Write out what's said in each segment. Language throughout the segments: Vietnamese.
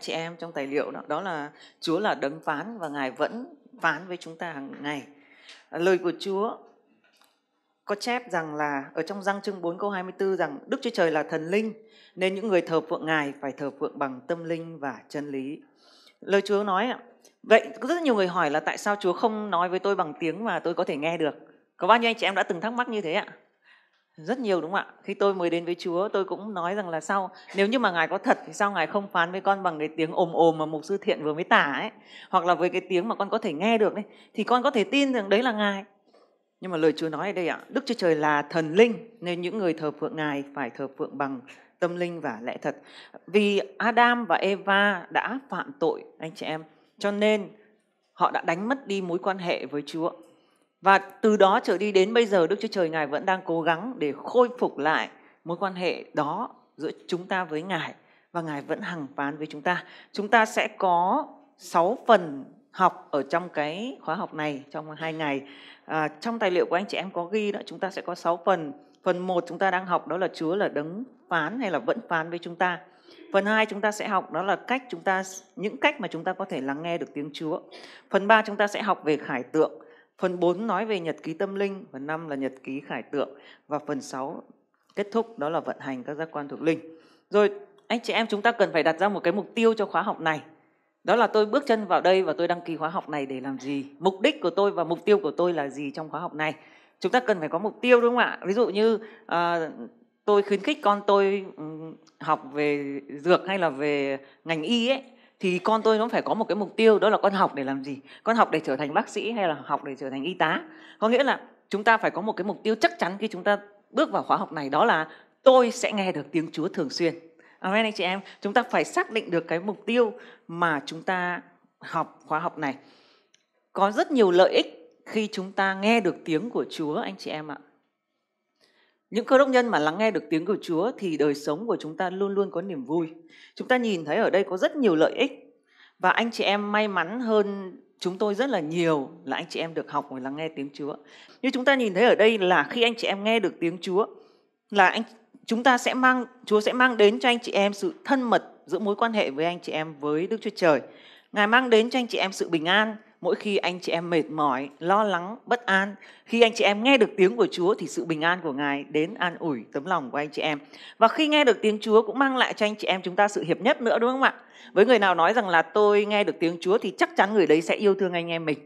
chị em trong tài liệu đó đó là Chúa là đấng phán và Ngài vẫn phán với chúng ta hàng ngày. Lời của Chúa có chép rằng là ở trong răng chương 4 câu 24 rằng Đức Chúa Trời là thần linh nên những người thờ phượng Ngài phải thờ phượng bằng tâm linh và chân lý. Lời Chúa nói ạ. Vậy có rất nhiều người hỏi là tại sao Chúa không nói với tôi bằng tiếng mà tôi có thể nghe được? Có bao nhiêu anh chị em đã từng thắc mắc như thế ạ? rất nhiều đúng không ạ khi tôi mới đến với chúa tôi cũng nói rằng là sao nếu như mà ngài có thật thì sao ngài không phán với con bằng cái tiếng ồm ồm mà mục sư thiện vừa mới tả ấy hoặc là với cái tiếng mà con có thể nghe được ấy, thì con có thể tin rằng đấy là ngài nhưng mà lời chúa nói ở đây ạ đức chúa trời là thần linh nên những người thờ phượng ngài phải thờ phượng bằng tâm linh và lẽ thật vì adam và eva đã phạm tội anh chị em cho nên họ đã đánh mất đi mối quan hệ với chúa và từ đó trở đi đến bây giờ Đức Chúa Trời Ngài vẫn đang cố gắng để khôi phục lại mối quan hệ đó giữa chúng ta với Ngài và Ngài vẫn hằng phán với chúng ta. Chúng ta sẽ có 6 phần học ở trong cái khóa học này trong hai ngày. À, trong tài liệu của anh chị em có ghi đó chúng ta sẽ có 6 phần. Phần 1 chúng ta đang học đó là Chúa là đấng phán hay là vẫn phán với chúng ta. Phần 2 chúng ta sẽ học đó là cách chúng ta những cách mà chúng ta có thể lắng nghe được tiếng Chúa. Phần 3 chúng ta sẽ học về khải tượng Phần 4 nói về nhật ký tâm linh, phần 5 là nhật ký khải tượng và phần 6 kết thúc đó là vận hành các giác quan thuộc linh. Rồi anh chị em chúng ta cần phải đặt ra một cái mục tiêu cho khóa học này. Đó là tôi bước chân vào đây và tôi đăng ký khóa học này để làm gì? Mục đích của tôi và mục tiêu của tôi là gì trong khóa học này? Chúng ta cần phải có mục tiêu đúng không ạ? Ví dụ như à, tôi khuyến khích con tôi học về dược hay là về ngành y ấy thì con tôi nó phải có một cái mục tiêu đó là con học để làm gì con học để trở thành bác sĩ hay là học để trở thành y tá có nghĩa là chúng ta phải có một cái mục tiêu chắc chắn khi chúng ta bước vào khóa học này đó là tôi sẽ nghe được tiếng Chúa thường xuyên Amen anh chị em chúng ta phải xác định được cái mục tiêu mà chúng ta học khóa học này có rất nhiều lợi ích khi chúng ta nghe được tiếng của Chúa anh chị em ạ những cơ đốc nhân mà lắng nghe được tiếng của Chúa thì đời sống của chúng ta luôn luôn có niềm vui. Chúng ta nhìn thấy ở đây có rất nhiều lợi ích và anh chị em may mắn hơn chúng tôi rất là nhiều là anh chị em được học và lắng nghe tiếng Chúa. Như chúng ta nhìn thấy ở đây là khi anh chị em nghe được tiếng Chúa là anh chúng ta sẽ mang Chúa sẽ mang đến cho anh chị em sự thân mật giữa mối quan hệ với anh chị em với Đức Chúa Trời. Ngài mang đến cho anh chị em sự bình an, mỗi khi anh chị em mệt mỏi, lo lắng, bất an, khi anh chị em nghe được tiếng của Chúa thì sự bình an của Ngài đến an ủi tấm lòng của anh chị em. Và khi nghe được tiếng Chúa cũng mang lại cho anh chị em chúng ta sự hiệp nhất nữa đúng không ạ? Với người nào nói rằng là tôi nghe được tiếng Chúa thì chắc chắn người đấy sẽ yêu thương anh em mình.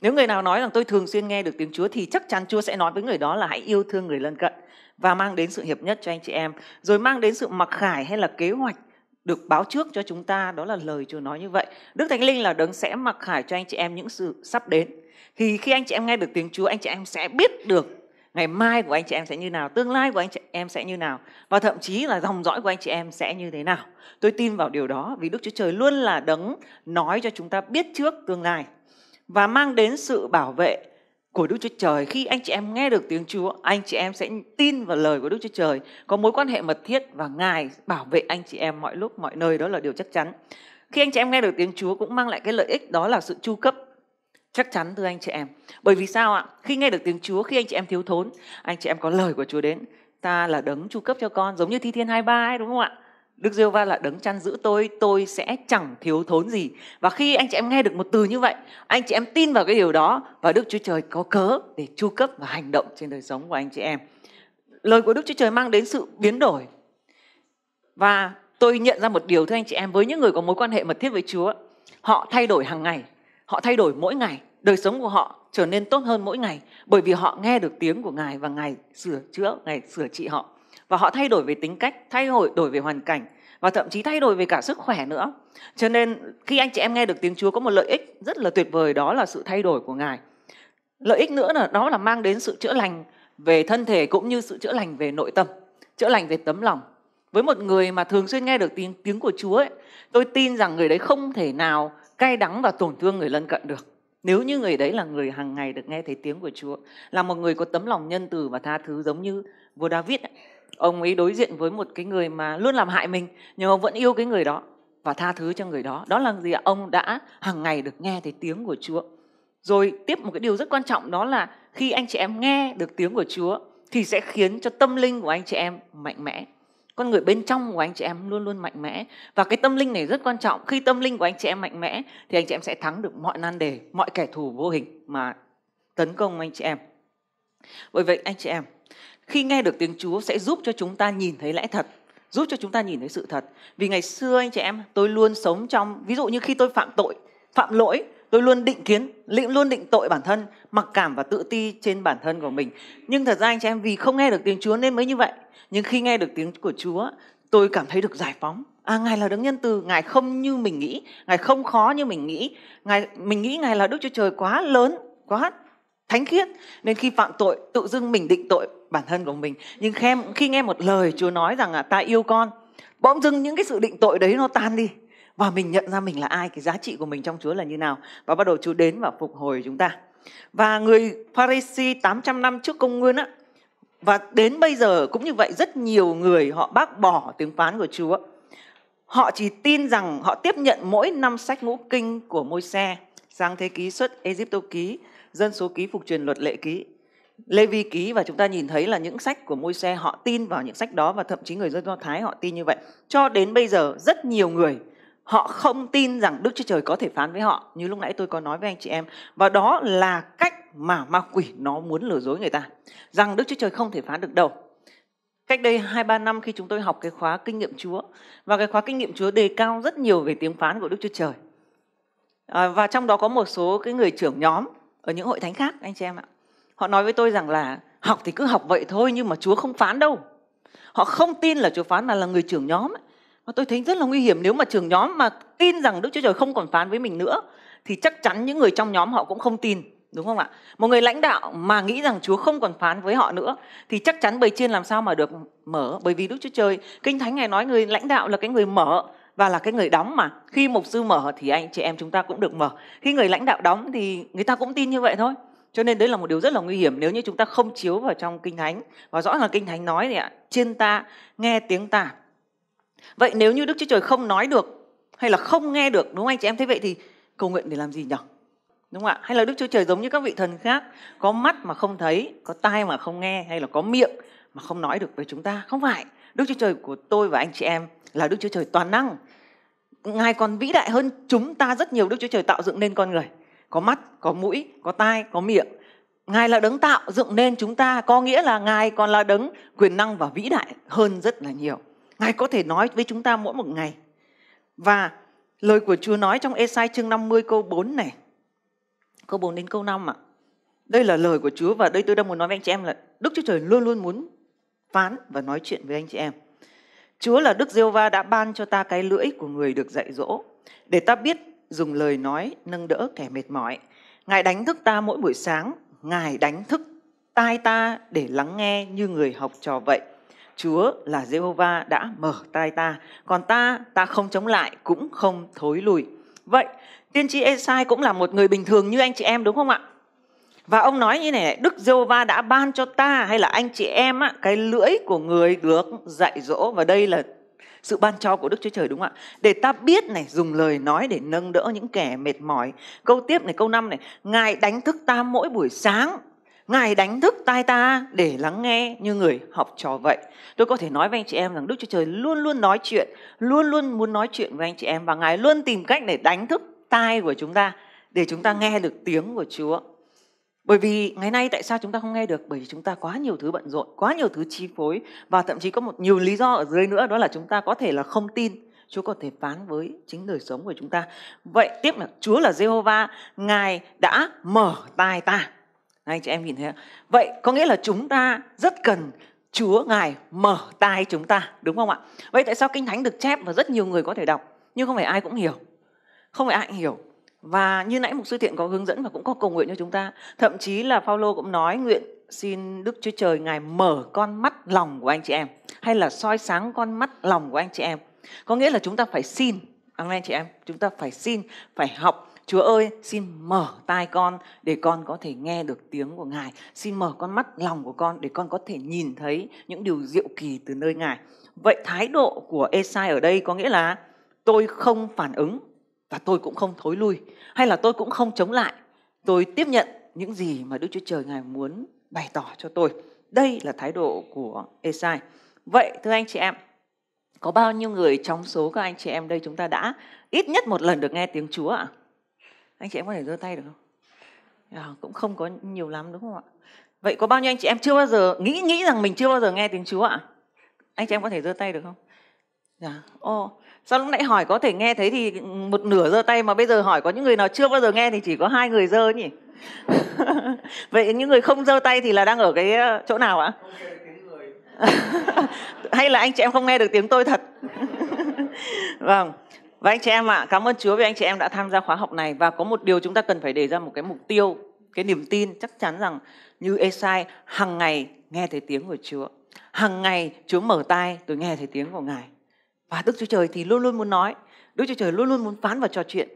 Nếu người nào nói rằng tôi thường xuyên nghe được tiếng Chúa thì chắc chắn Chúa sẽ nói với người đó là hãy yêu thương người lân cận và mang đến sự hiệp nhất cho anh chị em, rồi mang đến sự mặc khải hay là kế hoạch được báo trước cho chúng ta đó là lời Chúa nói như vậy. Đức Thánh Linh là đấng sẽ mặc khải cho anh chị em những sự sắp đến. Thì khi anh chị em nghe được tiếng Chúa, anh chị em sẽ biết được ngày mai của anh chị em sẽ như nào, tương lai của anh chị em sẽ như nào và thậm chí là dòng dõi của anh chị em sẽ như thế nào. Tôi tin vào điều đó vì Đức Chúa Trời luôn là đấng nói cho chúng ta biết trước tương lai và mang đến sự bảo vệ của Đức Chúa Trời khi anh chị em nghe được tiếng Chúa anh chị em sẽ tin vào lời của Đức Chúa Trời có mối quan hệ mật thiết và Ngài bảo vệ anh chị em mọi lúc mọi nơi đó là điều chắc chắn khi anh chị em nghe được tiếng Chúa cũng mang lại cái lợi ích đó là sự chu cấp chắc chắn thưa anh chị em bởi vì sao ạ khi nghe được tiếng Chúa khi anh chị em thiếu thốn anh chị em có lời của Chúa đến ta là đấng chu cấp cho con giống như thi thiên 23 ấy đúng không ạ Đức giê va là đấng chăn giữ tôi, tôi sẽ chẳng thiếu thốn gì. Và khi anh chị em nghe được một từ như vậy, anh chị em tin vào cái điều đó và Đức Chúa Trời có cớ để chu cấp và hành động trên đời sống của anh chị em. Lời của Đức Chúa Trời mang đến sự biến đổi. Và tôi nhận ra một điều thưa anh chị em, với những người có mối quan hệ mật thiết với Chúa, họ thay đổi hàng ngày, họ thay đổi mỗi ngày, đời sống của họ trở nên tốt hơn mỗi ngày bởi vì họ nghe được tiếng của Ngài và Ngài sửa chữa, Ngài sửa trị họ và họ thay đổi về tính cách thay đổi đổi về hoàn cảnh và thậm chí thay đổi về cả sức khỏe nữa cho nên khi anh chị em nghe được tiếng chúa có một lợi ích rất là tuyệt vời đó là sự thay đổi của ngài lợi ích nữa là đó là mang đến sự chữa lành về thân thể cũng như sự chữa lành về nội tâm chữa lành về tấm lòng với một người mà thường xuyên nghe được tiếng tiếng của chúa ấy, tôi tin rằng người đấy không thể nào cay đắng và tổn thương người lân cận được nếu như người đấy là người hàng ngày được nghe thấy tiếng của chúa là một người có tấm lòng nhân từ và tha thứ giống như vua david ấy, ông ấy đối diện với một cái người mà luôn làm hại mình nhưng ông vẫn yêu cái người đó và tha thứ cho người đó đó là gì ạ ông đã hàng ngày được nghe thấy tiếng của chúa rồi tiếp một cái điều rất quan trọng đó là khi anh chị em nghe được tiếng của chúa thì sẽ khiến cho tâm linh của anh chị em mạnh mẽ con người bên trong của anh chị em luôn luôn mạnh mẽ và cái tâm linh này rất quan trọng khi tâm linh của anh chị em mạnh mẽ thì anh chị em sẽ thắng được mọi nan đề mọi kẻ thù vô hình mà tấn công anh chị em bởi vậy anh chị em khi nghe được tiếng Chúa sẽ giúp cho chúng ta nhìn thấy lẽ thật giúp cho chúng ta nhìn thấy sự thật vì ngày xưa anh chị em tôi luôn sống trong ví dụ như khi tôi phạm tội phạm lỗi tôi luôn định kiến luôn định tội bản thân mặc cảm và tự ti trên bản thân của mình nhưng thật ra anh chị em vì không nghe được tiếng Chúa nên mới như vậy nhưng khi nghe được tiếng của Chúa tôi cảm thấy được giải phóng à ngài là đấng nhân từ ngài không như mình nghĩ ngài không khó như mình nghĩ ngài mình nghĩ ngài là đức chúa trời quá lớn quá thánh khiết nên khi phạm tội tự dưng mình định tội bản thân của mình nhưng khi, khi nghe một lời Chúa nói rằng là ta yêu con bỗng dưng những cái sự định tội đấy nó tan đi và mình nhận ra mình là ai cái giá trị của mình trong Chúa là như nào và bắt đầu Chúa đến và phục hồi chúng ta và người Pharisee 800 năm trước công nguyên á và đến bây giờ cũng như vậy rất nhiều người họ bác bỏ tiếng phán của Chúa họ chỉ tin rằng họ tiếp nhận mỗi năm sách ngũ kinh của môi xe sang thế ký xuất Egypto ký dân số ký phục truyền luật lệ ký Lê Vi ký và chúng ta nhìn thấy là những sách của môi xe họ tin vào những sách đó và thậm chí người dân Do Thái họ tin như vậy. Cho đến bây giờ rất nhiều người họ không tin rằng Đức Chúa Trời có thể phán với họ như lúc nãy tôi có nói với anh chị em và đó là cách mà ma quỷ nó muốn lừa dối người ta rằng Đức Chúa Trời không thể phán được đâu. Cách đây hai ba năm khi chúng tôi học cái khóa kinh nghiệm Chúa và cái khóa kinh nghiệm Chúa đề cao rất nhiều về tiếng phán của Đức Chúa Trời. À, và trong đó có một số cái người trưởng nhóm ở những hội thánh khác anh chị em ạ họ nói với tôi rằng là học thì cứ học vậy thôi nhưng mà chúa không phán đâu họ không tin là chúa phán là là người trưởng nhóm mà tôi thấy rất là nguy hiểm nếu mà trưởng nhóm mà tin rằng đức chúa trời không còn phán với mình nữa thì chắc chắn những người trong nhóm họ cũng không tin đúng không ạ một người lãnh đạo mà nghĩ rằng chúa không còn phán với họ nữa thì chắc chắn bầy trên làm sao mà được mở bởi vì đức chúa trời kinh thánh ngài nói người lãnh đạo là cái người mở và là cái người đóng mà khi mục sư mở thì anh chị em chúng ta cũng được mở khi người lãnh đạo đóng thì người ta cũng tin như vậy thôi cho nên đấy là một điều rất là nguy hiểm nếu như chúng ta không chiếu vào trong kinh thánh và rõ là kinh thánh nói thì ạ trên ta nghe tiếng ta vậy nếu như đức chúa trời không nói được hay là không nghe được đúng không anh chị em thấy vậy thì cầu nguyện để làm gì nhỉ đúng không ạ hay là đức chúa trời giống như các vị thần khác có mắt mà không thấy có tai mà không nghe hay là có miệng mà không nói được với chúng ta không phải đức chúa trời của tôi và anh chị em là đức chúa trời toàn năng Ngài còn vĩ đại hơn chúng ta rất nhiều Đức Chúa Trời tạo dựng nên con người. Có mắt, có mũi, có tai, có miệng. Ngài là đấng tạo dựng nên chúng ta, có nghĩa là Ngài còn là đấng quyền năng và vĩ đại hơn rất là nhiều. Ngài có thể nói với chúng ta mỗi một ngày. Và lời của Chúa nói trong Esai chương 50 câu 4 này. Câu 4 đến câu 5 ạ. À. Đây là lời của Chúa và đây tôi đang muốn nói với anh chị em là Đức Chúa Trời luôn luôn muốn phán và nói chuyện với anh chị em. Chúa là Đức Diêu Va đã ban cho ta cái lưỡi của người được dạy dỗ, để ta biết dùng lời nói nâng đỡ kẻ mệt mỏi. Ngài đánh thức ta mỗi buổi sáng, Ngài đánh thức tai ta để lắng nghe như người học trò vậy. Chúa là Jehovah đã mở tai ta, còn ta ta không chống lại cũng không thối lùi. Vậy, tiên tri Esai cũng là một người bình thường như anh chị em đúng không ạ? Và ông nói như này, này Đức giê va đã ban cho ta hay là anh chị em á, cái lưỡi của người được dạy dỗ và đây là sự ban cho của Đức Chúa Trời đúng không ạ? Để ta biết này, dùng lời nói để nâng đỡ những kẻ mệt mỏi. Câu tiếp này, câu năm này, Ngài đánh thức ta mỗi buổi sáng, Ngài đánh thức tai ta để lắng nghe như người học trò vậy. Tôi có thể nói với anh chị em rằng Đức Chúa Trời luôn luôn nói chuyện, luôn luôn muốn nói chuyện với anh chị em và Ngài luôn tìm cách để đánh thức tai của chúng ta để chúng ta nghe được tiếng của Chúa. Bởi vì ngày nay tại sao chúng ta không nghe được? Bởi vì chúng ta quá nhiều thứ bận rộn, quá nhiều thứ chi phối và thậm chí có một nhiều lý do ở dưới nữa đó là chúng ta có thể là không tin Chúa có thể phán với chính đời sống của chúng ta. Vậy tiếp là Chúa là Jehovah, Ngài đã mở tai ta. Anh chị em nhìn thấy không? Vậy có nghĩa là chúng ta rất cần Chúa Ngài mở tai chúng ta, đúng không ạ? Vậy tại sao Kinh Thánh được chép và rất nhiều người có thể đọc nhưng không phải ai cũng hiểu. Không phải ai cũng hiểu và như nãy mục sư thiện có hướng dẫn và cũng có cầu nguyện cho chúng ta thậm chí là Phaolô cũng nói nguyện xin Đức Chúa Trời ngài mở con mắt lòng của anh chị em hay là soi sáng con mắt lòng của anh chị em có nghĩa là chúng ta phải xin à, anh chị em chúng ta phải xin phải học Chúa ơi, xin mở tai con để con có thể nghe được tiếng của Ngài. Xin mở con mắt lòng của con để con có thể nhìn thấy những điều diệu kỳ từ nơi Ngài. Vậy thái độ của Esai ở đây có nghĩa là tôi không phản ứng, và tôi cũng không thối lui hay là tôi cũng không chống lại tôi tiếp nhận những gì mà đức chúa trời ngài muốn bày tỏ cho tôi đây là thái độ của esai vậy thưa anh chị em có bao nhiêu người trong số các anh chị em đây chúng ta đã ít nhất một lần được nghe tiếng chúa ạ à? anh chị em có thể giơ tay được không à, cũng không có nhiều lắm đúng không ạ vậy có bao nhiêu anh chị em chưa bao giờ nghĩ nghĩ rằng mình chưa bao giờ nghe tiếng chúa ạ à? anh chị em có thể giơ tay được không Dạ. Ồ, sao lúc nãy hỏi có thể nghe thấy thì ừ, một nửa giơ tay mà bây giờ hỏi có những người nào chưa bao giờ nghe thì chỉ có hai người giơ nhỉ? Vậy những người không giơ tay thì là đang ở cái ờ, chỗ nào ạ? Hay là anh chị em không nghe được tiếng tôi thật? vâng. Và anh chị em ạ, à, cảm ơn Chúa vì anh chị em đã tham gia khóa học này và có một điều chúng ta cần phải đề ra một cái mục tiêu, cái niềm tin chắc chắn rằng như Esai hàng ngày nghe thấy tiếng của Chúa. Hàng ngày Chúa mở tai tôi nghe thấy tiếng của Ngài. Và Đức Chúa Trời thì luôn luôn muốn nói, Đức Chúa Trời luôn luôn muốn phán và trò chuyện.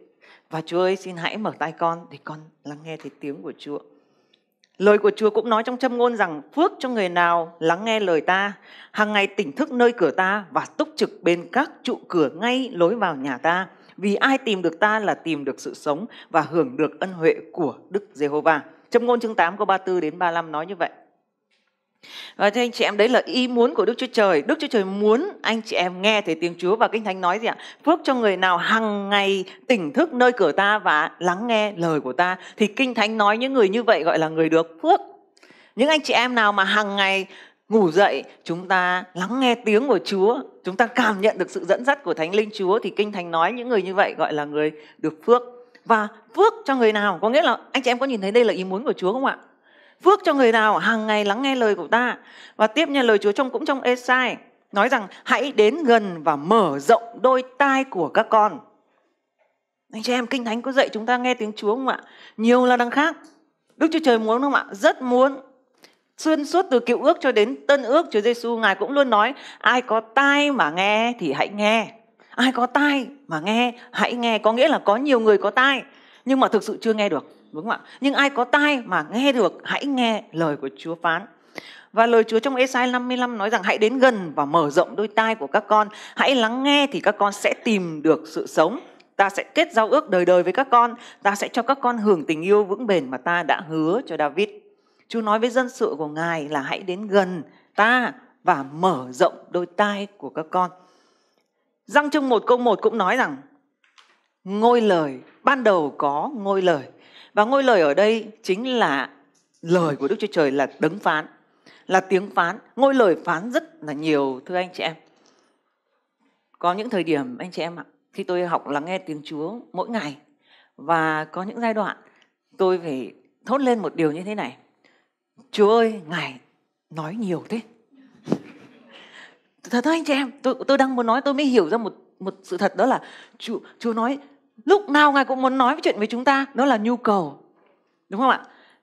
Và Chúa ơi xin hãy mở tai con để con lắng nghe thấy tiếng của Chúa. Lời của Chúa cũng nói trong châm ngôn rằng phước cho người nào lắng nghe lời ta, hàng ngày tỉnh thức nơi cửa ta và túc trực bên các trụ cửa ngay lối vào nhà ta. Vì ai tìm được ta là tìm được sự sống và hưởng được ân huệ của Đức Giê-hô-va. Châm ngôn chương 8 câu 34 đến 35 nói như vậy. Và thưa anh chị em đấy là ý muốn của Đức Chúa Trời Đức Chúa Trời muốn anh chị em nghe thấy tiếng Chúa Và Kinh Thánh nói gì ạ Phước cho người nào hằng ngày tỉnh thức nơi cửa ta Và lắng nghe lời của ta Thì Kinh Thánh nói những người như vậy gọi là người được phước Những anh chị em nào mà hằng ngày ngủ dậy Chúng ta lắng nghe tiếng của Chúa Chúng ta cảm nhận được sự dẫn dắt của Thánh Linh Chúa Thì Kinh Thánh nói những người như vậy gọi là người được phước Và phước cho người nào Có nghĩa là anh chị em có nhìn thấy đây là ý muốn của Chúa không ạ Phước cho người nào hàng ngày lắng nghe lời của ta. Và tiếp nhận lời Chúa trong cũng trong Esai nói rằng hãy đến gần và mở rộng đôi tai của các con. Anh chị em kinh thánh có dạy chúng ta nghe tiếng Chúa không ạ? Nhiều là đằng khác. Đức Chúa Trời muốn không ạ? Rất muốn. Xuyên suốt từ cựu ước cho đến tân ước Chúa Giêsu ngài cũng luôn nói ai có tai mà nghe thì hãy nghe. Ai có tai mà nghe hãy nghe có nghĩa là có nhiều người có tai nhưng mà thực sự chưa nghe được đúng không ạ nhưng ai có tai mà nghe được hãy nghe lời của Chúa phán và lời Chúa trong Esai 55 nói rằng hãy đến gần và mở rộng đôi tai của các con, hãy lắng nghe thì các con sẽ tìm được sự sống. Ta sẽ kết giao ước đời đời với các con, ta sẽ cho các con hưởng tình yêu vững bền mà ta đã hứa cho David. Chúa nói với dân sự của Ngài là hãy đến gần ta và mở rộng đôi tai của các con. Răng chương 1 câu 1 cũng nói rằng ngôi lời, ban đầu có ngôi lời và ngôi lời ở đây chính là lời của Đức Chúa Trời là đấng phán, là tiếng phán. Ngôi lời phán rất là nhiều thưa anh chị em. Có những thời điểm anh chị em ạ, khi tôi học lắng nghe tiếng Chúa mỗi ngày và có những giai đoạn tôi phải thốt lên một điều như thế này. Chúa ơi, Ngài nói nhiều thế. Thật thôi anh chị em, tôi tôi đang muốn nói tôi mới hiểu ra một một sự thật đó là Chúa Chúa nói lúc nào ngài cũng muốn nói chuyện với chúng ta đó là nhu cầu đúng không ạ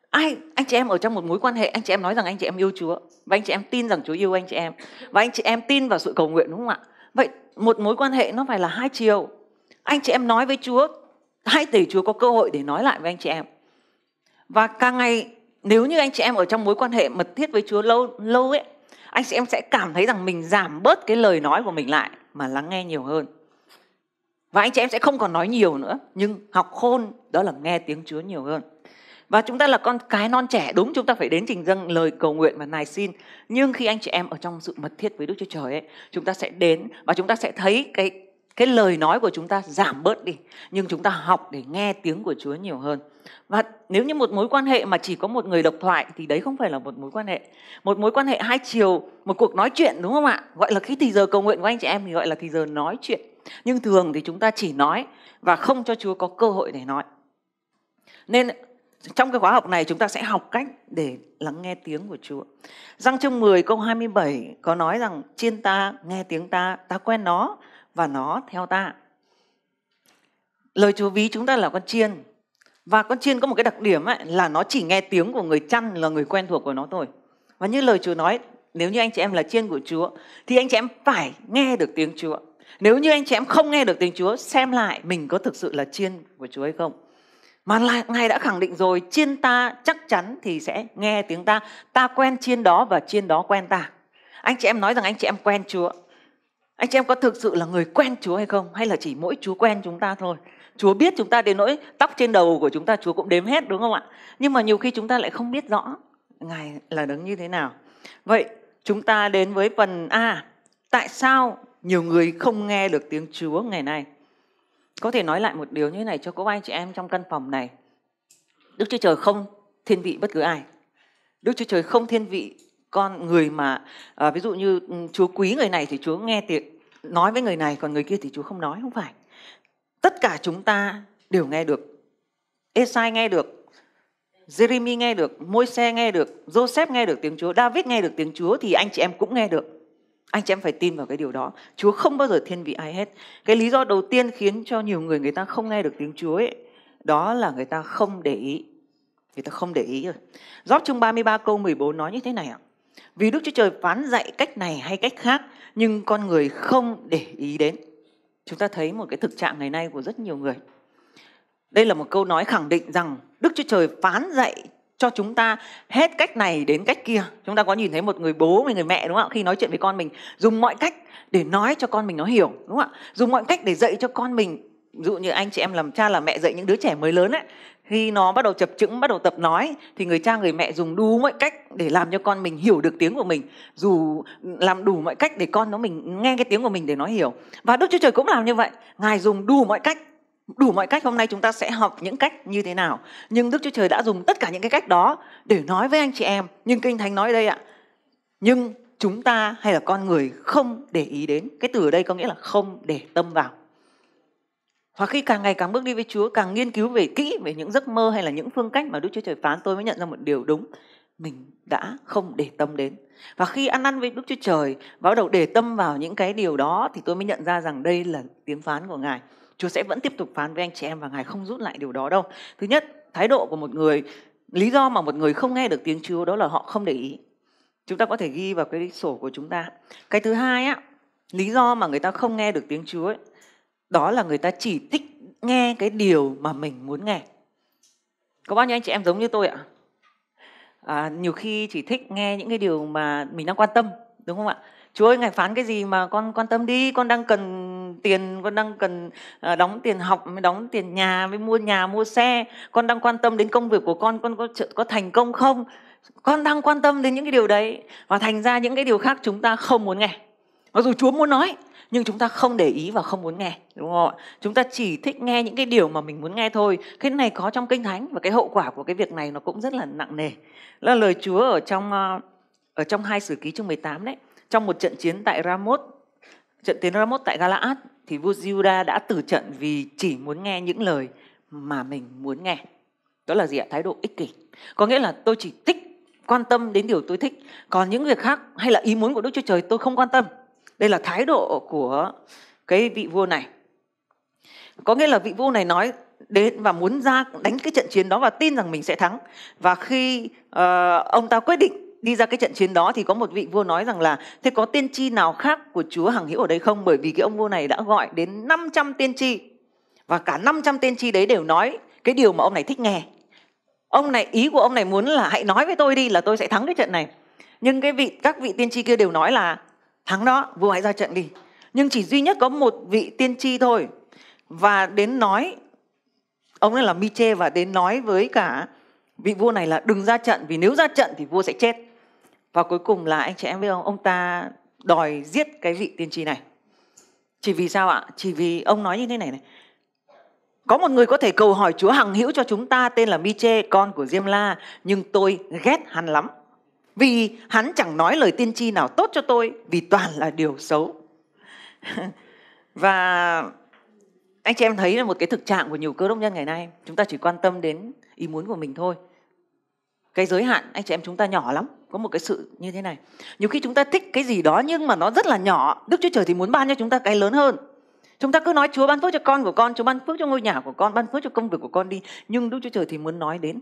ai anh chị em ở trong một mối quan hệ anh chị em nói rằng anh chị em yêu Chúa và anh chị em tin rằng Chúa yêu anh chị em và anh chị em tin vào sự cầu nguyện đúng không ạ vậy một mối quan hệ nó phải là hai chiều anh chị em nói với Chúa hãy để Chúa có cơ hội để nói lại với anh chị em và càng ngày nếu như anh chị em ở trong mối quan hệ mật thiết với Chúa lâu lâu ấy anh chị em sẽ cảm thấy rằng mình giảm bớt cái lời nói của mình lại mà lắng nghe nhiều hơn và anh chị em sẽ không còn nói nhiều nữa Nhưng học khôn đó là nghe tiếng Chúa nhiều hơn Và chúng ta là con cái non trẻ Đúng chúng ta phải đến trình dâng lời cầu nguyện và nài xin Nhưng khi anh chị em ở trong sự mật thiết với Đức Chúa Trời ấy Chúng ta sẽ đến và chúng ta sẽ thấy cái cái lời nói của chúng ta giảm bớt đi nhưng chúng ta học để nghe tiếng của Chúa nhiều hơn và nếu như một mối quan hệ mà chỉ có một người độc thoại thì đấy không phải là một mối quan hệ một mối quan hệ hai chiều một cuộc nói chuyện đúng không ạ gọi là cái thì giờ cầu nguyện của anh chị em thì gọi là thì giờ nói chuyện nhưng thường thì chúng ta chỉ nói và không cho Chúa có cơ hội để nói nên trong cái khóa học này chúng ta sẽ học cách để lắng nghe tiếng của Chúa. răng chương 10 câu 27 có nói rằng chiên ta nghe tiếng ta, ta quen nó và nó theo ta. Lời Chúa ví chúng ta là con chiên và con chiên có một cái đặc điểm ấy, là nó chỉ nghe tiếng của người chăn là người quen thuộc của nó thôi. Và như lời Chúa nói, nếu như anh chị em là chiên của Chúa thì anh chị em phải nghe được tiếng Chúa. Nếu như anh chị em không nghe được tiếng Chúa, xem lại mình có thực sự là chiên của Chúa hay không. Mà là Ngài đã khẳng định rồi, chiên ta chắc chắn thì sẽ nghe tiếng ta. Ta quen chiên đó và chiên đó quen ta. Anh chị em nói rằng anh chị em quen Chúa. Anh chị em có thực sự là người quen Chúa hay không? Hay là chỉ mỗi Chúa quen chúng ta thôi? Chúa biết chúng ta đến nỗi tóc trên đầu của chúng ta Chúa cũng đếm hết đúng không ạ? Nhưng mà nhiều khi chúng ta lại không biết rõ Ngài là đứng như thế nào. Vậy chúng ta đến với phần A. Tại sao nhiều người không nghe được tiếng Chúa ngày nay. Có thể nói lại một điều như thế này cho các anh chị em trong căn phòng này. Đức Chúa Trời không thiên vị bất cứ ai. Đức Chúa Trời không thiên vị con người mà à, ví dụ như ừ, Chúa quý người này thì Chúa nghe tiếng nói với người này còn người kia thì Chúa không nói không phải. Tất cả chúng ta đều nghe được. Esai nghe được, Jeremy nghe được, Môi-se nghe được, Joseph nghe được tiếng Chúa, David nghe được tiếng Chúa thì anh chị em cũng nghe được anh chị em phải tin vào cái điều đó chúa không bao giờ thiên vị ai hết cái lý do đầu tiên khiến cho nhiều người người ta không nghe được tiếng chúa ấy đó là người ta không để ý người ta không để ý rồi Gióp chương 33 câu 14 nói như thế này ạ vì Đức Chúa Trời phán dạy cách này hay cách khác nhưng con người không để ý đến chúng ta thấy một cái thực trạng ngày nay của rất nhiều người đây là một câu nói khẳng định rằng Đức Chúa Trời phán dạy cho chúng ta hết cách này đến cách kia chúng ta có nhìn thấy một người bố một người mẹ đúng không ạ khi nói chuyện với con mình dùng mọi cách để nói cho con mình nó hiểu đúng không ạ dùng mọi cách để dạy cho con mình ví dụ như anh chị em làm cha làm mẹ dạy những đứa trẻ mới lớn ấy khi nó bắt đầu chập chững bắt đầu tập nói thì người cha người mẹ dùng đủ mọi cách để làm cho con mình hiểu được tiếng của mình dù làm đủ mọi cách để con nó mình nghe cái tiếng của mình để nó hiểu và đức chúa trời cũng làm như vậy ngài dùng đủ mọi cách đủ mọi cách hôm nay chúng ta sẽ học những cách như thế nào nhưng đức chúa trời đã dùng tất cả những cái cách đó để nói với anh chị em nhưng kinh thánh nói đây ạ nhưng chúng ta hay là con người không để ý đến cái từ ở đây có nghĩa là không để tâm vào và khi càng ngày càng bước đi với Chúa, càng nghiên cứu về kỹ về những giấc mơ hay là những phương cách mà Đức Chúa Trời phán tôi mới nhận ra một điều đúng. Mình đã không để tâm đến. Và khi ăn năn với Đức Chúa Trời và bắt đầu để tâm vào những cái điều đó thì tôi mới nhận ra rằng đây là tiếng phán của Ngài. Chúa sẽ vẫn tiếp tục phán với anh chị em và Ngài không rút lại điều đó đâu. Thứ nhất, thái độ của một người, lý do mà một người không nghe được tiếng Chúa đó là họ không để ý. Chúng ta có thể ghi vào cái sổ của chúng ta. Cái thứ hai á, lý do mà người ta không nghe được tiếng Chúa ấy, đó là người ta chỉ thích nghe cái điều mà mình muốn nghe. Có bao nhiêu anh chị em giống như tôi ạ? À, nhiều khi chỉ thích nghe những cái điều mà mình đang quan tâm, đúng không ạ? Chúa ơi ngài phán cái gì mà con quan tâm đi con đang cần tiền con đang cần ờ, đóng tiền học mới đóng tiền nhà mới mua nhà mua xe con đang quan tâm đến công việc của con con có có thành công không con đang quan tâm đến những cái điều đấy và thành ra những cái điều khác chúng ta không muốn nghe mặc dù Chúa muốn nói nhưng chúng ta không để ý và không muốn nghe đúng không ạ chúng ta chỉ thích nghe những cái điều mà mình muốn nghe thôi cái này có trong kinh thánh và cái hậu quả của cái việc này nó cũng rất là nặng nề là lời Chúa ở trong ờ, ở trong hai sử ký chương 18 đấy trong một trận chiến tại Ramot, trận tiến Ramot tại Galaad thì vua Juda đã từ trận vì chỉ muốn nghe những lời mà mình muốn nghe. Đó là gì ạ? Thái độ ích kỷ. Có nghĩa là tôi chỉ thích quan tâm đến điều tôi thích, còn những việc khác hay là ý muốn của Đức Chúa Trời tôi không quan tâm. Đây là thái độ của cái vị vua này. Có nghĩa là vị vua này nói đến và muốn ra đánh cái trận chiến đó và tin rằng mình sẽ thắng. Và khi uh, ông ta quyết định đi ra cái trận chiến đó thì có một vị vua nói rằng là thế có tiên tri nào khác của Chúa hằng hữu ở đây không? Bởi vì cái ông vua này đã gọi đến 500 tiên tri và cả 500 tiên tri đấy đều nói cái điều mà ông này thích nghe. Ông này ý của ông này muốn là hãy nói với tôi đi là tôi sẽ thắng cái trận này. Nhưng cái vị các vị tiên tri kia đều nói là thắng đó, vua hãy ra trận đi. Nhưng chỉ duy nhất có một vị tiên tri thôi và đến nói ông ấy là Miche và đến nói với cả vị vua này là đừng ra trận vì nếu ra trận thì vua sẽ chết và cuối cùng là anh chị em biết không ông ta đòi giết cái vị tiên tri này chỉ vì sao ạ chỉ vì ông nói như thế này này có một người có thể cầu hỏi Chúa hằng hữu cho chúng ta tên là Miche, con của Diêm La, nhưng tôi ghét hắn lắm. Vì hắn chẳng nói lời tiên tri nào tốt cho tôi, vì toàn là điều xấu. và anh chị em thấy là một cái thực trạng của nhiều cơ đốc nhân ngày nay, chúng ta chỉ quan tâm đến ý muốn của mình thôi. Cái giới hạn anh chị em chúng ta nhỏ lắm có một cái sự như thế này nhiều khi chúng ta thích cái gì đó nhưng mà nó rất là nhỏ đức chúa trời thì muốn ban cho chúng ta cái lớn hơn chúng ta cứ nói chúa ban phước cho con của con chúa ban phước cho ngôi nhà của con ban phước cho công việc của con đi nhưng đức chúa trời thì muốn nói đến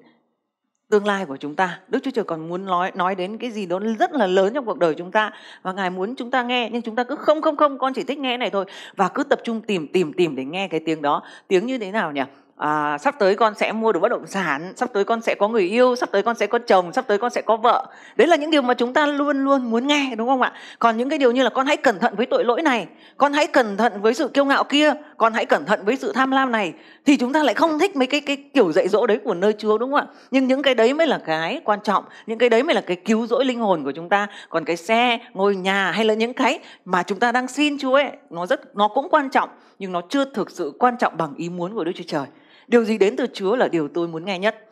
tương lai của chúng ta đức chúa trời còn muốn nói nói đến cái gì đó rất là lớn trong cuộc đời chúng ta và ngài muốn chúng ta nghe nhưng chúng ta cứ không không không con chỉ thích nghe này thôi và cứ tập trung tìm tìm tìm để nghe cái tiếng đó tiếng như thế nào nhỉ à, sắp tới con sẽ mua được bất động sản sắp tới con sẽ có người yêu sắp tới con sẽ có chồng sắp tới con sẽ có vợ đấy là những điều mà chúng ta luôn luôn muốn nghe đúng không ạ còn những cái điều như là con hãy cẩn thận với tội lỗi này con hãy cẩn thận với sự kiêu ngạo kia con hãy cẩn thận với sự tham lam này thì chúng ta lại không thích mấy cái cái kiểu dạy dỗ đấy của nơi chúa đúng không ạ nhưng những cái đấy mới là cái quan trọng những cái đấy mới là cái cứu rỗi linh hồn của chúng ta còn cái xe ngôi nhà hay là những cái mà chúng ta đang xin chúa ấy nó rất nó cũng quan trọng nhưng nó chưa thực sự quan trọng bằng ý muốn của đức chúa trời Điều gì đến từ Chúa là điều tôi muốn nghe nhất.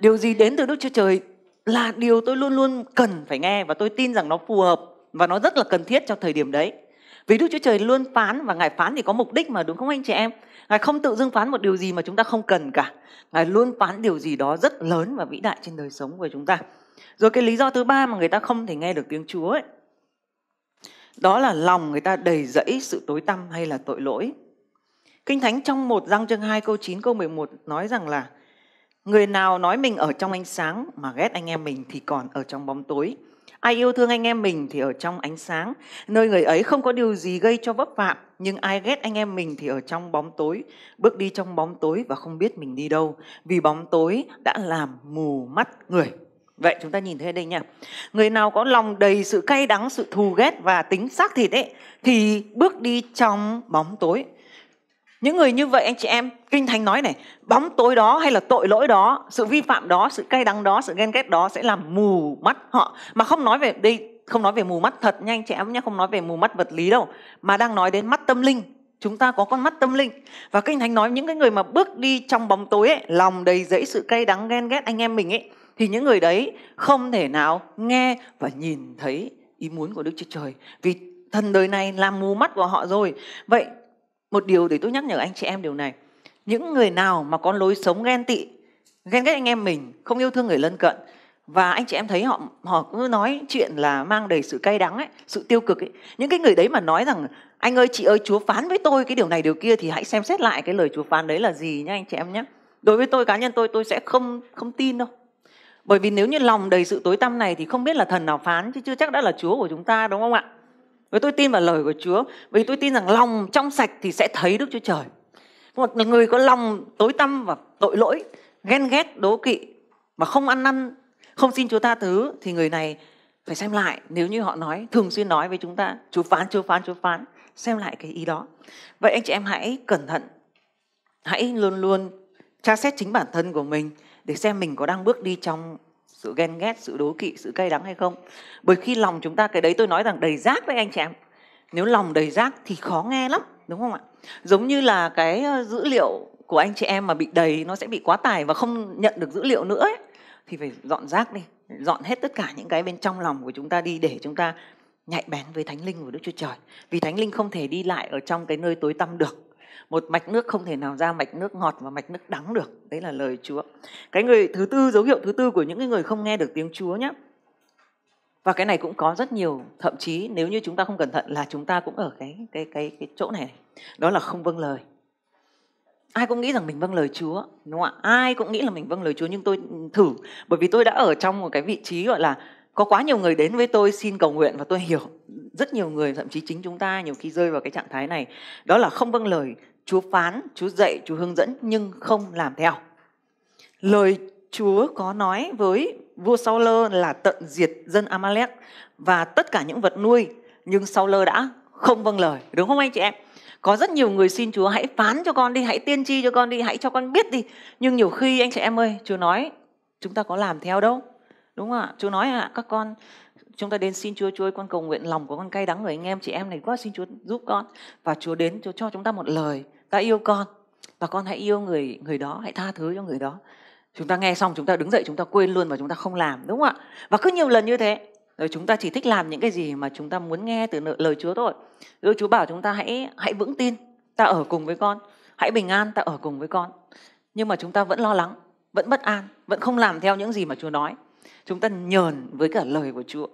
Điều gì đến từ Đức Chúa Trời là điều tôi luôn luôn cần phải nghe và tôi tin rằng nó phù hợp và nó rất là cần thiết cho thời điểm đấy. Vì Đức Chúa Trời luôn phán và Ngài phán thì có mục đích mà đúng không anh chị em? Ngài không tự dưng phán một điều gì mà chúng ta không cần cả. Ngài luôn phán điều gì đó rất lớn và vĩ đại trên đời sống của chúng ta. Rồi cái lý do thứ ba mà người ta không thể nghe được tiếng Chúa ấy, đó là lòng người ta đầy rẫy sự tối tăm hay là tội lỗi Kinh Thánh trong một răng chương 2 câu 9 câu 11 nói rằng là Người nào nói mình ở trong ánh sáng mà ghét anh em mình thì còn ở trong bóng tối. Ai yêu thương anh em mình thì ở trong ánh sáng, nơi người ấy không có điều gì gây cho vấp phạm, nhưng ai ghét anh em mình thì ở trong bóng tối, bước đi trong bóng tối và không biết mình đi đâu, vì bóng tối đã làm mù mắt người. Vậy chúng ta nhìn thấy đây nha. Người nào có lòng đầy sự cay đắng, sự thù ghét và tính xác thịt ấy thì bước đi trong bóng tối. Những người như vậy anh chị em, Kinh Thánh nói này, bóng tối đó hay là tội lỗi đó, sự vi phạm đó, sự cay đắng đó, sự ghen ghét đó sẽ làm mù mắt họ. Mà không nói về đây không nói về mù mắt thật nha anh chị em nhé, không nói về mù mắt vật lý đâu, mà đang nói đến mắt tâm linh. Chúng ta có con mắt tâm linh. Và Kinh Thánh nói những cái người mà bước đi trong bóng tối ấy, lòng đầy dẫy sự cay đắng ghen ghét anh em mình ấy, thì những người đấy không thể nào nghe và nhìn thấy ý muốn của Đức Chúa Trời. Vì thần đời này làm mù mắt của họ rồi. Vậy một điều để tôi nhắc nhở anh chị em điều này những người nào mà có lối sống ghen tị ghen ghét anh em mình không yêu thương người lân cận và anh chị em thấy họ họ cứ nói chuyện là mang đầy sự cay đắng ấy, sự tiêu cực ấy. Những cái người đấy mà nói rằng anh ơi chị ơi Chúa phán với tôi cái điều này điều kia thì hãy xem xét lại cái lời Chúa phán đấy là gì nhá anh chị em nhé. Đối với tôi cá nhân tôi tôi sẽ không không tin đâu. Bởi vì nếu như lòng đầy sự tối tăm này thì không biết là thần nào phán chứ chưa chắc đã là Chúa của chúng ta đúng không ạ? Và tôi tin vào lời của Chúa Vì tôi tin rằng lòng trong sạch thì sẽ thấy Đức Chúa Trời Một người có lòng tối tăm và tội lỗi Ghen ghét, đố kỵ Mà không ăn năn, không xin Chúa tha thứ Thì người này phải xem lại Nếu như họ nói, thường xuyên nói với chúng ta Chúa phán, Chúa phán, Chúa phán Xem lại cái ý đó Vậy anh chị em hãy cẩn thận Hãy luôn luôn tra xét chính bản thân của mình Để xem mình có đang bước đi trong sự ghen ghét sự đố kỵ sự cay đắng hay không bởi khi lòng chúng ta cái đấy tôi nói rằng đầy rác đấy anh chị em nếu lòng đầy rác thì khó nghe lắm đúng không ạ giống như là cái ờ, dữ liệu của anh chị em mà bị đầy nó sẽ bị quá tải và không nhận được dữ liệu nữa ấy, thì phải dọn rác đi dọn hết tất cả những cái bên trong lòng của chúng ta đi để chúng ta nhạy bén với thánh linh của đức chúa trời vì thánh linh không thể đi lại ở trong cái nơi tối tăm được một mạch nước không thể nào ra mạch nước ngọt và mạch nước đắng được đấy là lời Chúa cái người thứ tư dấu hiệu thứ tư của những người không nghe được tiếng Chúa nhé và cái này cũng có rất nhiều thậm chí nếu như chúng ta không cẩn thận là chúng ta cũng ở cái cái cái cái chỗ này đó là không vâng lời ai cũng nghĩ rằng mình vâng lời Chúa đúng không ạ ai cũng nghĩ là mình vâng lời Chúa nhưng tôi thử bởi vì tôi đã ở trong một cái vị trí gọi là có quá nhiều người đến với tôi xin cầu nguyện và tôi hiểu rất nhiều người thậm chí chính chúng ta nhiều khi rơi vào cái trạng thái này đó là không vâng lời Chúa phán, Chúa dạy, Chúa hướng dẫn nhưng không làm theo. Lời Chúa có nói với vua Sau Lơ là tận diệt dân Amalek và tất cả những vật nuôi nhưng Sau Lơ đã không vâng lời đúng không anh chị em? Có rất nhiều người xin Chúa hãy phán cho con đi, hãy tiên tri cho con đi, hãy cho con biết đi. Nhưng nhiều khi anh chị em ơi, Chúa nói chúng ta có làm theo đâu. Đúng không ạ? chúa nói ạ, các con chúng ta đến xin Chúa, Chúa con cầu nguyện lòng của con cay đắng người anh em chị em này quá xin Chúa giúp con và Chúa đến Chúa cho chúng ta một lời, ta yêu con và con hãy yêu người người đó, hãy tha thứ cho người đó. Chúng ta nghe xong chúng ta đứng dậy chúng ta quên luôn và chúng ta không làm đúng không ạ? Và cứ nhiều lần như thế rồi chúng ta chỉ thích làm những cái gì mà chúng ta muốn nghe từ lời Chúa thôi. Rồi Chúa bảo chúng ta hãy hãy vững tin, ta ở cùng với con, hãy bình an, ta ở cùng với con. Nhưng mà chúng ta vẫn lo lắng, vẫn bất an, vẫn không làm theo những gì mà Chúa nói chúng ta nhờn với cả lời của Chúa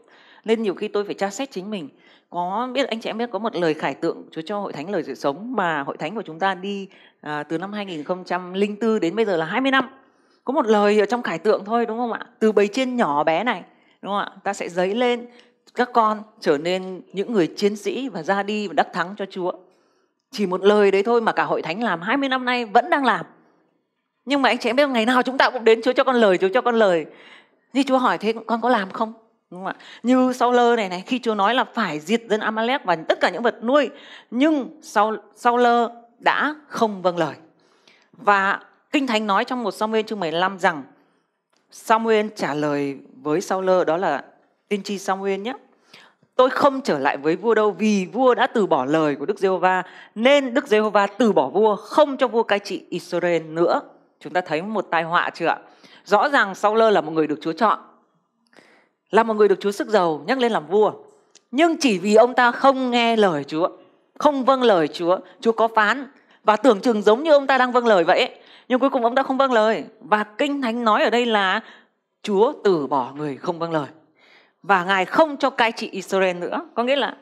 nên nhiều khi tôi phải tra xét chính mình có biết anh chị em biết có một lời khải tượng Chúa cho hội thánh lời sự sống mà hội thánh của chúng ta đi à, từ năm 2004 đến bây giờ là 20 năm có một lời ở trong khải tượng thôi đúng không ạ từ bầy chiên nhỏ bé này đúng không ạ ta sẽ dấy lên các con trở nên những người chiến sĩ và ra đi và đắc thắng cho Chúa chỉ một lời đấy thôi mà cả hội thánh làm 20 năm nay vẫn đang làm nhưng mà anh chị em biết ngày nào chúng ta cũng đến Chúa cho con lời Chúa cho con lời như Chúa hỏi thế con có làm không? Đúng không ạ? Như sau lơ này này khi Chúa nói là phải diệt dân Amalek và tất cả những vật nuôi nhưng sau sau lơ đã không vâng lời. Và Kinh Thánh nói trong một Samuel chương 15 rằng Samuel trả lời với Sau Lơ đó là tiên tri Samuel nhé. Tôi không trở lại với vua đâu vì vua đã từ bỏ lời của Đức Giê-hô-va nên Đức Giê-hô-va từ bỏ vua không cho vua cai trị Israel nữa. Chúng ta thấy một tai họa chưa ạ? rõ ràng Saul là một người được Chúa chọn là một người được Chúa sức giàu nhắc lên làm vua nhưng chỉ vì ông ta không nghe lời Chúa không vâng lời Chúa Chúa có phán và tưởng chừng giống như ông ta đang vâng lời vậy nhưng cuối cùng ông ta không vâng lời và kinh thánh nói ở đây là Chúa từ bỏ người không vâng lời và ngài không cho cai trị Israel nữa có nghĩa là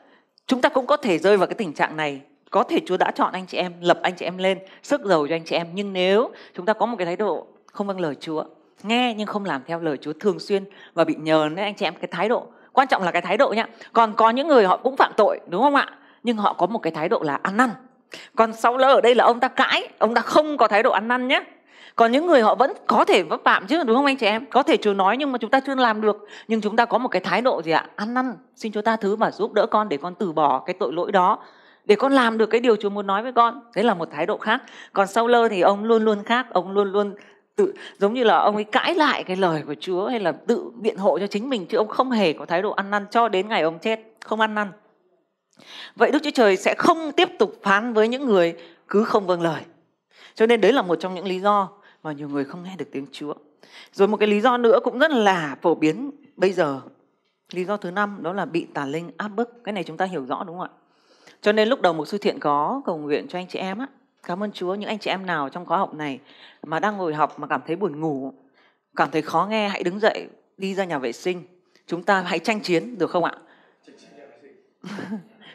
chúng ta cũng có thể rơi vào cái tình trạng này có thể Chúa đã chọn anh chị em lập anh chị em lên sức giàu cho anh chị em nhưng nếu chúng ta có một cái thái độ không vâng lời Chúa nghe nhưng không làm theo lời Chúa thường xuyên và bị nhờ nên anh chị em cái thái độ quan trọng là cái thái độ nhá còn có những người họ cũng phạm tội đúng không ạ nhưng họ có một cái thái độ là ăn năn còn sau lỡ ở đây là ông ta cãi ông ta không có thái độ ăn năn nhé còn những người họ vẫn có thể vấp phạm chứ đúng không anh chị em có thể Chúa nói nhưng mà chúng ta chưa làm được nhưng chúng ta có một cái thái độ gì ạ ăn năn xin Chúa ta thứ mà giúp đỡ con để con từ bỏ cái tội lỗi đó để con làm được cái điều Chúa muốn nói với con đấy là một thái độ khác còn sau lơ thì ông luôn luôn khác ông luôn luôn tự giống như là ông ấy cãi lại cái lời của Chúa hay là tự biện hộ cho chính mình chứ ông không hề có thái độ ăn năn cho đến ngày ông chết không ăn năn vậy Đức Chúa Trời sẽ không tiếp tục phán với những người cứ không vâng lời cho nên đấy là một trong những lý do mà nhiều người không nghe được tiếng Chúa rồi một cái lý do nữa cũng rất là phổ biến bây giờ lý do thứ năm đó là bị tà linh áp bức cái này chúng ta hiểu rõ đúng không ạ cho nên lúc đầu một sư thiện có cầu nguyện cho anh chị em á Cảm ơn Chúa những anh chị em nào trong khóa học này mà đang ngồi học mà cảm thấy buồn ngủ, cảm thấy khó nghe hãy đứng dậy đi ra nhà vệ sinh. Chúng ta hãy tranh chiến được không ạ?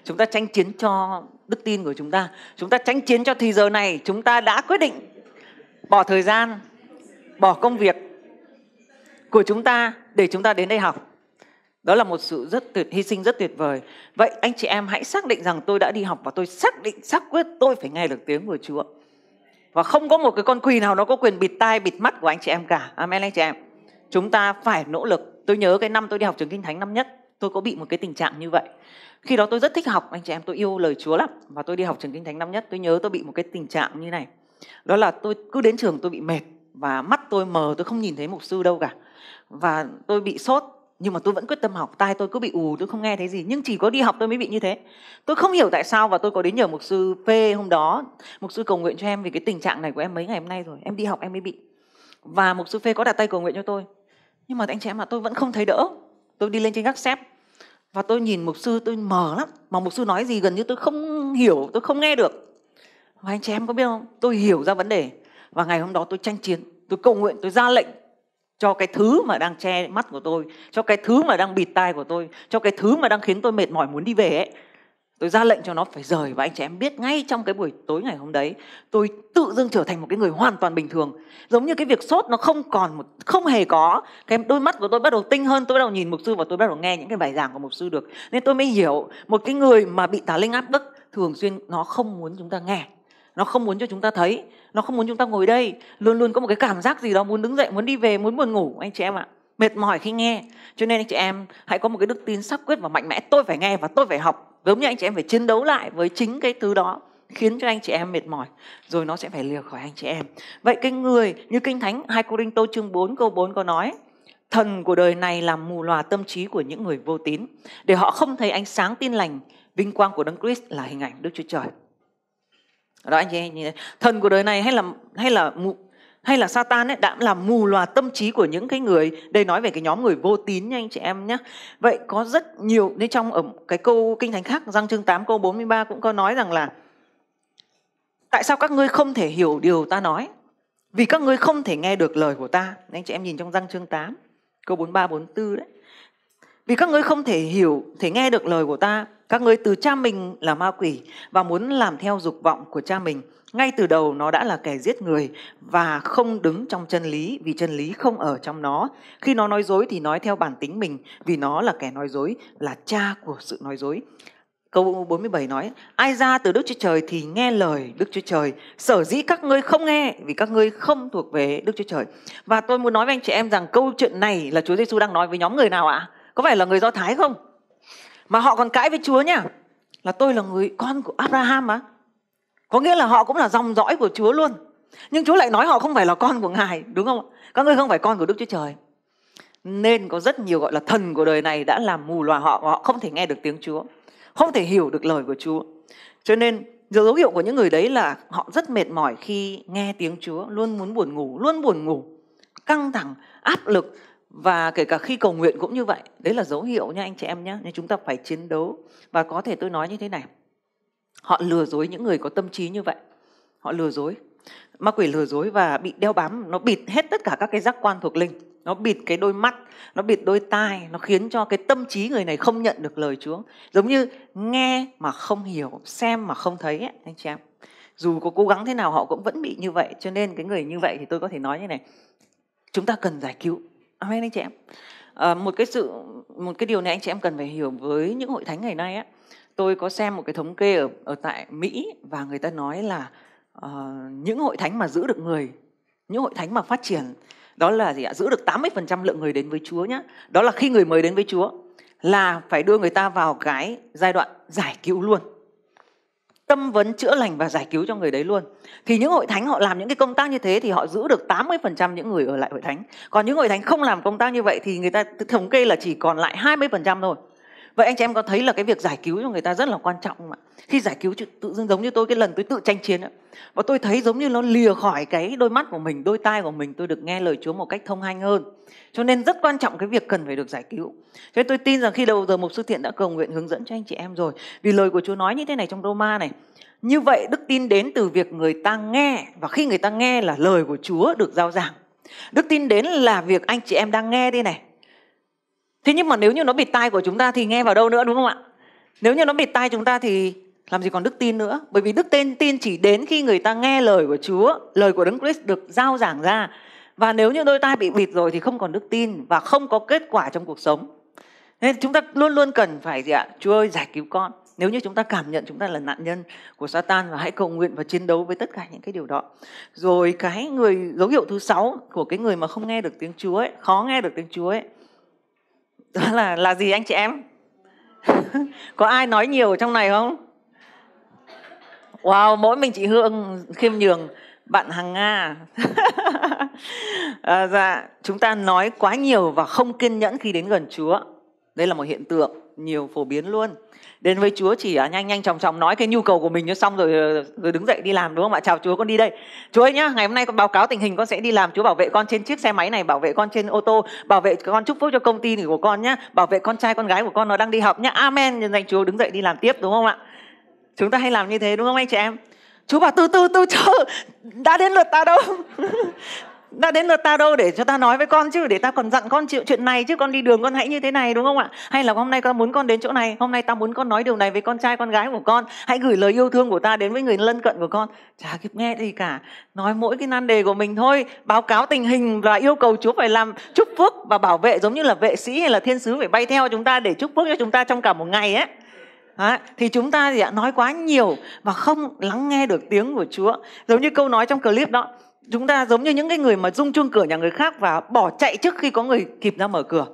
chúng ta tranh chiến cho đức tin của chúng ta. Chúng ta tranh chiến cho thì giờ này chúng ta đã quyết định bỏ thời gian, bỏ công việc của chúng ta để chúng ta đến đây học đó là một sự rất tuyệt hy sinh rất tuyệt vời vậy anh chị em hãy xác định rằng tôi đã đi học và tôi xác định xác quyết tôi phải nghe được tiếng của chúa và không có một cái con quỳ nào nó có quyền bịt tai bịt mắt của anh chị em cả amen anh chị em chúng ta phải nỗ lực tôi nhớ cái năm tôi đi học trường kinh thánh năm nhất tôi có bị một cái tình trạng như vậy khi đó tôi rất thích học anh chị em tôi yêu lời chúa lắm và tôi đi học trường kinh thánh năm nhất tôi nhớ tôi bị một cái tình trạng như này đó là tôi cứ đến trường tôi bị mệt và mắt tôi mờ tôi không nhìn thấy mục sư đâu cả và tôi bị sốt nhưng mà tôi vẫn quyết tâm học tai tôi cứ bị ù tôi không nghe thấy gì nhưng chỉ có đi học tôi mới bị như thế tôi không hiểu tại sao và tôi có đến nhờ mục sư p hôm đó mục sư cầu nguyện cho em vì cái tình trạng này của em mấy ngày hôm nay rồi em đi học em mới bị và mục sư phê có đặt tay cầu nguyện cho tôi nhưng mà anh chị em mà tôi vẫn không thấy đỡ tôi đi lên trên gác xếp và tôi nhìn mục sư tôi mờ lắm mà mục sư nói gì gần như tôi không hiểu tôi không nghe được và anh chị em có biết không tôi hiểu ra vấn đề và ngày hôm đó tôi tranh chiến tôi cầu nguyện tôi ra lệnh cho cái thứ mà đang che mắt của tôi cho cái thứ mà đang bịt tai của tôi cho cái thứ mà đang khiến tôi mệt mỏi muốn đi về ấy tôi ra lệnh cho nó phải rời và anh chị em biết ngay trong cái buổi tối ngày hôm đấy tôi tự dưng trở thành một cái người hoàn toàn bình thường giống như cái việc sốt nó không còn một không hề có cái đôi mắt của tôi bắt đầu tinh hơn tôi bắt đầu nhìn mục sư và tôi bắt đầu nghe những cái bài giảng của mục sư được nên tôi mới hiểu một cái người mà bị tà linh áp bức thường xuyên nó không muốn chúng ta nghe nó không muốn cho chúng ta thấy nó không muốn chúng ta ngồi đây luôn luôn có một cái cảm giác gì đó muốn đứng dậy muốn đi về muốn buồn ngủ anh chị em ạ mệt mỏi khi nghe cho nên anh chị em hãy có một cái đức tin sắc quyết và mạnh mẽ tôi phải nghe và tôi phải học giống như anh chị em phải chiến đấu lại với chính cái thứ đó khiến cho anh chị em mệt mỏi rồi nó sẽ phải lìa khỏi anh chị em vậy cái người như kinh thánh hai cô đinh tô chương 4 câu 4 có nói thần của đời này làm mù lòa tâm trí của những người vô tín để họ không thấy ánh sáng tin lành vinh quang của đấng Christ là hình ảnh đức chúa trời đó anh chị em thần của đời này hay là hay là hay là Satan ấy đã làm mù loà tâm trí của những cái người đây nói về cái nhóm người vô tín nha anh chị em nhé vậy có rất nhiều nên trong ở cái câu kinh thánh khác răng chương 8 câu 43 cũng có nói rằng là tại sao các ngươi không thể hiểu điều ta nói vì các ngươi không thể nghe được lời của ta anh chị em nhìn trong răng chương 8 câu 43 44 đấy vì các ngươi không thể hiểu thể nghe được lời của ta các ngươi từ cha mình là ma quỷ và muốn làm theo dục vọng của cha mình. Ngay từ đầu nó đã là kẻ giết người và không đứng trong chân lý vì chân lý không ở trong nó. Khi nó nói dối thì nói theo bản tính mình vì nó là kẻ nói dối, là cha của sự nói dối. Câu 47 nói, ai ra từ Đức Chúa Trời thì nghe lời Đức Chúa Trời. Sở dĩ các ngươi không nghe vì các ngươi không thuộc về Đức Chúa Trời. Và tôi muốn nói với anh chị em rằng câu chuyện này là Chúa Giêsu đang nói với nhóm người nào ạ? À? Có phải là người Do Thái không? Mà họ còn cãi với Chúa nha. Là tôi là người con của Abraham mà. Có nghĩa là họ cũng là dòng dõi của Chúa luôn. Nhưng Chúa lại nói họ không phải là con của Ngài, đúng không? Các ngươi không phải con của Đức Chúa Trời. Nên có rất nhiều gọi là thần của đời này đã làm mù loà họ, họ không thể nghe được tiếng Chúa, không thể hiểu được lời của Chúa. Cho nên dấu hiệu của những người đấy là họ rất mệt mỏi khi nghe tiếng Chúa, luôn muốn buồn ngủ, luôn buồn ngủ, căng thẳng, áp lực, và kể cả khi cầu nguyện cũng như vậy đấy là dấu hiệu nha anh chị em nhé nên chúng ta phải chiến đấu và có thể tôi nói như thế này họ lừa dối những người có tâm trí như vậy họ lừa dối ma quỷ lừa dối và bị đeo bám nó bịt hết tất cả các cái giác quan thuộc linh nó bịt cái đôi mắt nó bịt đôi tai nó khiến cho cái tâm trí người này không nhận được lời chúa giống như nghe mà không hiểu xem mà không thấy ấy, anh chị em dù có cố gắng thế nào họ cũng vẫn bị như vậy cho nên cái người như vậy thì tôi có thể nói như này chúng ta cần giải cứu Amen anh chị em. À, một cái sự một cái điều này anh chị em cần phải hiểu với những hội thánh ngày nay á. Tôi có xem một cái thống kê ở ở tại Mỹ và người ta nói là uh, những hội thánh mà giữ được người, những hội thánh mà phát triển đó là gì ạ? Giữ được 80% lượng người đến với Chúa nhá. Đó là khi người mới đến với Chúa là phải đưa người ta vào cái giai đoạn giải cứu luôn tâm vấn chữa lành và giải cứu cho người đấy luôn thì những hội thánh họ làm những cái công tác như thế thì họ giữ được 80% những người ở lại hội thánh còn những hội thánh không làm công tác như vậy thì người ta thống kê là chỉ còn lại 20% thôi vậy anh chị em có thấy là cái việc giải cứu cho người ta rất là quan trọng không ạ khi giải cứu tự dưng giống như tôi cái lần tôi tự tranh chiến đó và tôi thấy giống như nó lìa khỏi cái đôi mắt của mình đôi tai của mình tôi được nghe lời chúa một cách thông hanh hơn cho nên rất quan trọng cái việc cần phải được giải cứu cho nên tôi tin rằng khi đầu giờ mục sư thiện đã cầu nguyện hướng dẫn cho anh chị em rồi vì lời của chúa nói như thế này trong roma này như vậy đức tin đến từ việc người ta nghe và khi người ta nghe là lời của chúa được giao giảng đức tin đến là việc anh chị em đang nghe đây này thế nhưng mà nếu như nó bịt tai của chúng ta thì nghe vào đâu nữa đúng không ạ nếu như nó bịt tai chúng ta thì làm gì còn đức tin nữa bởi vì đức tin tin chỉ đến khi người ta nghe lời của chúa lời của đấng christ được giao giảng ra và nếu như đôi tai bị bịt rồi thì không còn đức tin và không có kết quả trong cuộc sống nên chúng ta luôn luôn cần phải gì ạ chúa ơi giải cứu con nếu như chúng ta cảm nhận chúng ta là nạn nhân của Satan và hãy cầu nguyện và chiến đấu với tất cả những cái điều đó. Rồi cái người dấu hiệu thứ sáu của cái người mà không nghe được tiếng Chúa ấy, khó nghe được tiếng Chúa ấy đó là là gì anh chị em có ai nói nhiều trong này không wow mỗi mình chị hương khiêm nhường bạn hàng nga à, dạ chúng ta nói quá nhiều và không kiên nhẫn khi đến gần chúa đây là một hiện tượng nhiều phổ biến luôn đến với Chúa chỉ à, nhanh nhanh chòng chòng nói cái nhu cầu của mình cho xong rồi ờ, rồi đứng dậy đi làm đúng không ạ chào Chúa con đi đây Chúa ơi nhá ngày hôm nay con báo cáo tình hình con sẽ đi làm Chúa bảo vệ con trên chiếc xe máy này bảo vệ con trên ô tô bảo vệ con chúc phúc cho công ty của con nhá bảo vệ con trai con gái của con nó đang đi học nhá Amen nhân danh Chúa đứng dậy đi làm tiếp đúng không ạ chúng ta hay làm như thế đúng không anh chị em Chúa bảo từ từ từ chờ đã đến lượt ta đâu đã đến lượt ta đâu để cho ta nói với con chứ để ta còn dặn con chịu chuyện này chứ con đi đường con hãy như thế này đúng không ạ hay là hôm nay con muốn con đến chỗ này hôm nay ta muốn con nói điều này với con trai con gái của con hãy gửi lời yêu thương của ta đến với người lân cận của con chả kịp nghe gì cả nói mỗi cái nan đề của mình thôi báo cáo tình hình và yêu cầu chúa phải làm chúc phước và bảo vệ giống như là vệ sĩ hay là thiên sứ phải bay theo chúng ta để chúc phước cho chúng ta trong cả một ngày ấy À, thì chúng ta thì nói quá nhiều và không lắng nghe được tiếng của Chúa. Giống như câu nói trong clip đó, chúng ta giống như những cái người mà rung chuông cửa nhà người khác và bỏ chạy trước khi có người kịp ra mở cửa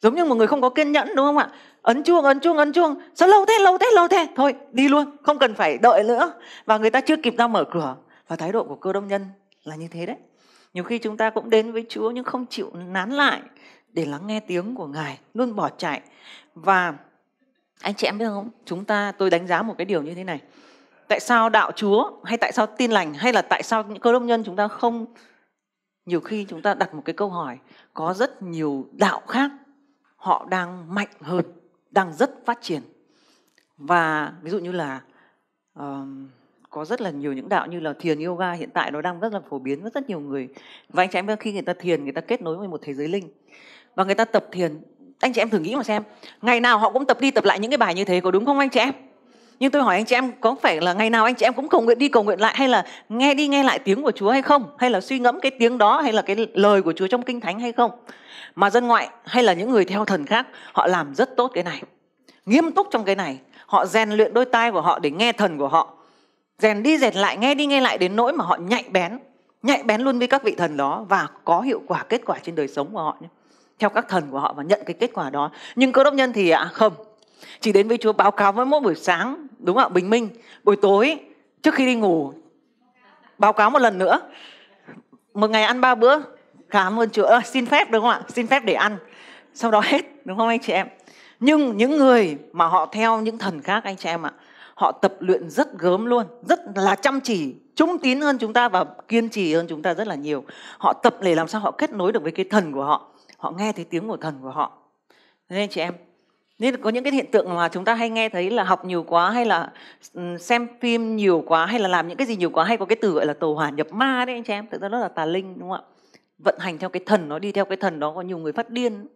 giống như một người không có kiên nhẫn đúng không ạ ấn chuông ấn chuông ấn chuông sao lâu thế lâu thế lâu thế thôi đi luôn không cần phải đợi nữa và người ta chưa kịp ra mở cửa và thái độ của cơ đông nhân là như thế đấy nhiều khi chúng ta cũng đến với chúa nhưng không chịu nán lại để lắng nghe tiếng của ngài luôn bỏ chạy và anh chị em biết không chúng ta tôi đánh giá một cái điều như thế này tại sao đạo chúa hay tại sao tin lành hay là tại sao những cơ đốc nhân chúng ta không nhiều khi chúng ta đặt một cái câu hỏi có rất nhiều đạo khác họ đang mạnh hơn đang rất phát triển và ví dụ như là uh, có rất là nhiều những đạo như là thiền yoga hiện tại nó đang rất là phổ biến với rất nhiều người và anh chị em khi người ta thiền người ta kết nối với một thế giới linh và người ta tập thiền anh chị em thử nghĩ mà xem ngày nào họ cũng tập đi tập lại những cái bài như thế có đúng không anh chị em nhưng tôi hỏi anh chị em có phải là ngày nào anh chị em cũng cầu nguyện đi cầu nguyện lại hay là nghe đi nghe lại tiếng của Chúa hay không hay là suy ngẫm cái tiếng đó hay là cái lời của Chúa trong kinh thánh hay không mà dân ngoại hay là những người theo thần khác họ làm rất tốt cái này nghiêm túc trong cái này họ rèn luyện đôi tai của họ để nghe thần của họ rèn đi rèn lại nghe đi nghe lại đến nỗi mà họ nhạy bén nhạy bén luôn với các vị thần đó và có hiệu quả kết quả trên đời sống của họ nhé theo các thần của họ và nhận cái kết quả đó nhưng cơ đốc nhân thì à, không Chị đến với Chúa báo cáo với mỗi buổi sáng, đúng không ạ? Bình minh, buổi tối trước khi đi ngủ báo cáo một lần nữa. Một ngày ăn ba bữa, cảm ơn Chúa, à, xin phép đúng không ạ? Xin phép để ăn. Sau đó hết, đúng không anh chị em? Nhưng những người mà họ theo những thần khác anh chị em ạ, họ tập luyện rất gớm luôn, rất là chăm chỉ, trung tín hơn chúng ta và kiên trì hơn chúng ta rất là nhiều. Họ tập để làm sao họ kết nối được với cái thần của họ. Họ nghe thấy tiếng của thần của họ. Thế nên chị em, nên có những cái hiện tượng mà chúng ta hay nghe thấy là học nhiều quá hay là xem phim nhiều quá hay là làm những cái gì nhiều quá hay có cái từ gọi là tàu hỏa nhập ma đấy anh chị em thực ra nó là tà linh đúng không ạ vận hành theo cái thần nó đi theo cái thần đó có nhiều người phát điên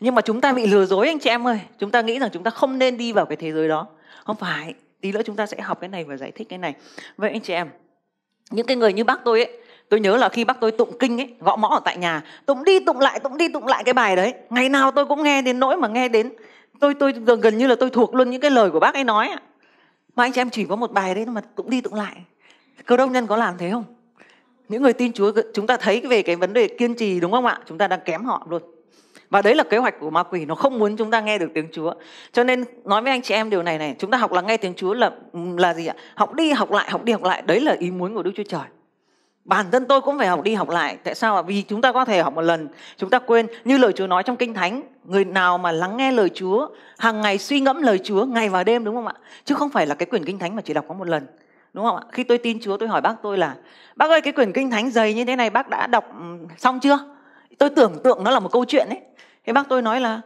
nhưng mà chúng ta bị lừa dối anh chị em ơi chúng ta nghĩ rằng chúng ta không nên đi vào cái thế giới đó không phải tí nữa chúng ta sẽ học cái này và giải thích cái này vậy anh chị em những cái người như bác tôi ấy tôi nhớ là khi bác tôi tụng kinh ấy gõ mõ ở tại nhà tụng đi tụng lại tụng đi tụng lại cái bài đấy ngày nào tôi cũng nghe đến nỗi mà nghe đến tôi tôi gần gần như là tôi thuộc luôn những cái lời của bác ấy nói mà anh chị em chỉ có một bài đấy mà cũng đi tụng lại cơ đốc nhân có làm thế không những người tin Chúa chúng ta thấy về cái vấn đề kiên trì đúng không ạ chúng ta đang kém họ luôn và đấy là kế hoạch của ma quỷ nó không muốn chúng ta nghe được tiếng Chúa cho nên nói với anh chị em điều này này chúng ta học là nghe tiếng Chúa là là gì ạ học đi học lại học đi học lại đấy là ý muốn của Đức Chúa Trời bản thân tôi cũng phải học đi học lại tại sao ạ vì chúng ta có thể học một lần chúng ta quên như lời chúa nói trong kinh thánh người nào mà lắng nghe lời chúa hàng ngày suy ngẫm lời chúa ngày và đêm đúng không ạ chứ không phải là cái quyển kinh thánh mà chỉ đọc có một lần đúng không ạ khi tôi tin chúa tôi hỏi bác tôi là bác ơi cái quyển kinh thánh dày như thế này bác đã đọc ừ, xong chưa tôi tưởng tượng nó là một câu chuyện ấy thế bác tôi nói là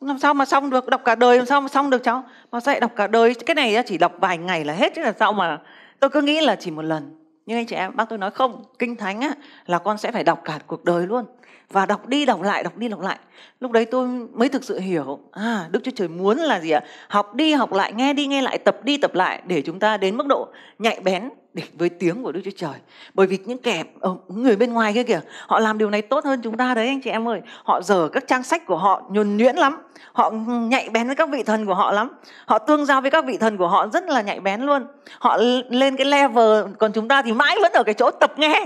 làm sao mà xong được đọc cả đời làm sao mà xong được cháu mà sẽ đọc cả đời cái này chỉ đọc vài ngày là hết chứ là sao mà tôi cứ nghĩ là chỉ một lần nhưng anh chị em bác tôi nói không kinh thánh á là con sẽ phải đọc cả cuộc đời luôn và đọc đi đọc lại đọc đi đọc lại lúc đấy tôi mới thực sự hiểu à đức chúa trời muốn là gì ạ học đi học lại nghe đi nghe lại tập đi tập lại để chúng ta đến mức độ nhạy bén địch với tiếng của Đức Chúa Trời. Bởi vì những kẻ ờ, người bên ngoài kia kìa, họ làm điều này tốt hơn chúng ta đấy anh chị em ơi. Họ dở các trang sách của họ nhuần nhuyễn lắm, họ nhạy bén với các vị thần của họ lắm. Họ tương giao với các vị thần của họ rất là nhạy bén luôn. Họ lên cái level còn chúng ta thì mãi vẫn ở cái chỗ tập nghe.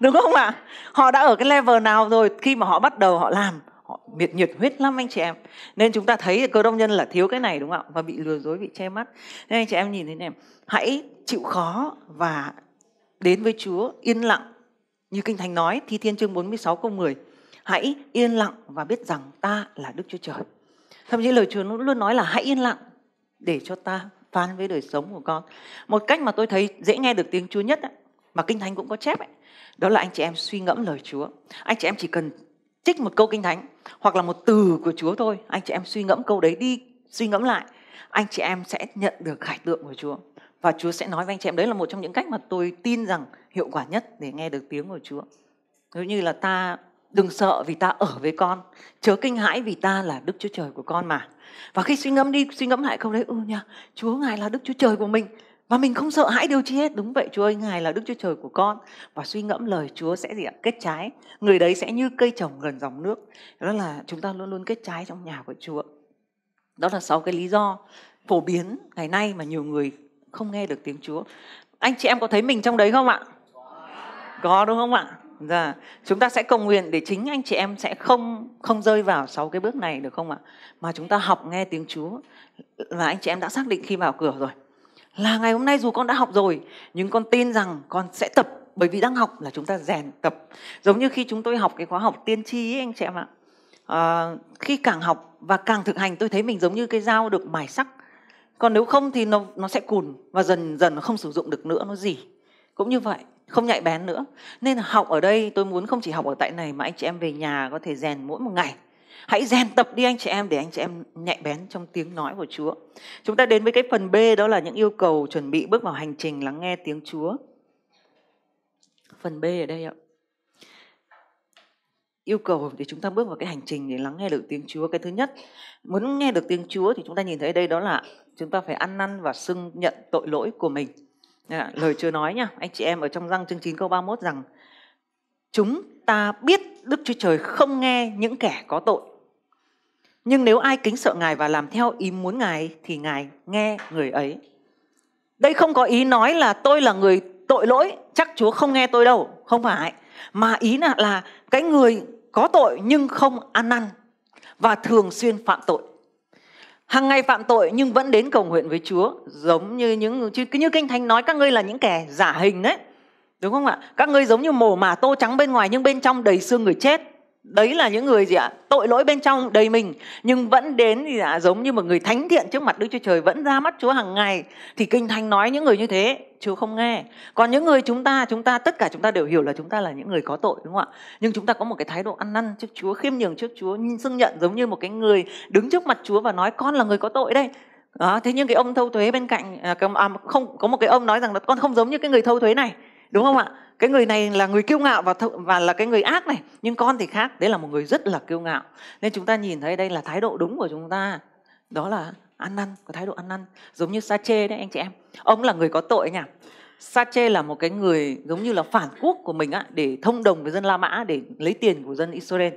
Đúng không ạ? À? Họ đã ở cái level nào rồi khi mà họ bắt đầu họ làm họ nhiệt nhiệt huyết lắm anh chị em nên chúng ta thấy cơ đông nhân là thiếu cái này đúng không ạ và bị lừa dối bị che mắt nên anh chị em nhìn thấy này hãy chịu khó và đến với Chúa yên lặng như kinh thánh nói thi thiên chương 46 câu 10 hãy yên lặng và biết rằng ta là Đức Chúa Trời thậm chí lời Chúa luôn nói là hãy yên lặng để cho ta phán với đời sống của con một cách mà tôi thấy dễ nghe được tiếng Chúa nhất ấy, mà kinh thánh cũng có chép ấy, đó là anh chị em suy ngẫm lời Chúa anh chị em chỉ cần trích một câu kinh thánh hoặc là một từ của Chúa thôi anh chị em suy ngẫm câu đấy đi suy ngẫm lại anh chị em sẽ nhận được khải tượng của Chúa và Chúa sẽ nói với anh chị em đấy là một trong những cách mà tôi tin rằng hiệu quả nhất để nghe được tiếng của Chúa nếu như là ta đừng sợ vì ta ở với con chớ kinh hãi vì ta là đức chúa trời của con mà và khi suy ngẫm đi suy ngẫm lại câu đấy ừ nha chúa ngài là đức chúa trời của mình và mình không sợ hãi điều chi hết đúng vậy chúa ơi ngài là đức chúa trời của con và suy ngẫm lời chúa sẽ gì ạ kết trái người đấy sẽ như cây trồng gần dòng nước đó là chúng ta luôn luôn kết trái trong nhà của chúa đó là sáu cái lý do phổ biến ngày nay mà nhiều người không nghe được tiếng chúa anh chị em có thấy mình trong đấy không ạ có đúng không ạ Dạ, chúng ta sẽ cầu nguyện để chính anh chị em sẽ không không rơi vào sáu cái bước này được không ạ? Mà chúng ta học nghe tiếng Chúa và anh chị em đã xác định khi vào cửa rồi là ngày hôm nay dù con đã học rồi nhưng con tin rằng con sẽ tập bởi vì đang học là chúng ta rèn tập giống như khi chúng tôi học cái khóa học tiên tri ấy anh chị em ạ à, khi càng học và càng thực hành tôi thấy mình giống như cái dao được mài sắc còn nếu không thì nó nó sẽ cùn và dần dần nó không sử dụng được nữa nó gì cũng như vậy không nhạy bén nữa nên học ở đây tôi muốn không chỉ học ở tại này mà anh chị em về nhà có thể rèn mỗi một ngày Hãy rèn tập đi anh chị em để anh chị em nhạy bén trong tiếng nói của Chúa. Chúng ta đến với cái phần B đó là những yêu cầu chuẩn bị bước vào hành trình lắng nghe tiếng Chúa. Phần B ở đây ạ. Yêu cầu để chúng ta bước vào cái hành trình để lắng nghe được tiếng Chúa. Cái thứ nhất, muốn nghe được tiếng Chúa thì chúng ta nhìn thấy đây đó là chúng ta phải ăn năn và xưng nhận tội lỗi của mình. lời Chúa nói nha, anh chị em ở trong răng chương 9 câu 31 rằng chúng ta biết Đức Chúa Trời không nghe những kẻ có tội nhưng nếu ai kính sợ Ngài và làm theo ý muốn Ngài thì Ngài nghe người ấy. Đây không có ý nói là tôi là người tội lỗi, chắc Chúa không nghe tôi đâu, không phải. Mà ý là là cái người có tội nhưng không ăn năn và thường xuyên phạm tội. Hàng ngày phạm tội nhưng vẫn đến cầu nguyện với Chúa, giống như những như kinh thánh nói các ngươi là những kẻ giả hình đấy. Đúng không ạ? Các ngươi giống như mồ mả tô trắng bên ngoài nhưng bên trong đầy xương người chết đấy là những người gì ạ tội lỗi bên trong đầy mình nhưng vẫn đến gì ạ giống như một người thánh thiện trước mặt đức chúa trời vẫn ra mắt chúa hàng ngày thì kinh thánh nói những người như thế chúa không nghe còn những người chúng ta chúng ta tất cả chúng ta đều hiểu là chúng ta là những người có tội đúng không ạ nhưng chúng ta có một cái thái độ ăn năn trước chúa khiêm nhường trước chúa xưng nhận giống như một cái người đứng trước mặt chúa và nói con là người có tội đây đó, thế nhưng cái ông thâu thuế bên cạnh à, à không có một cái ông nói rằng là con không giống như cái người thâu thuế này đúng không ạ cái người này là người kiêu ngạo và th- và là cái người ác này nhưng con thì khác đấy là một người rất là kiêu ngạo nên chúng ta nhìn thấy đây là thái độ đúng của chúng ta đó là ăn năn có thái độ ăn năn giống như Sache đấy anh chị em ông là người có tội nhỉ Sache là một cái người giống như là phản quốc của mình á để thông đồng với dân La Mã để lấy tiền của dân Israel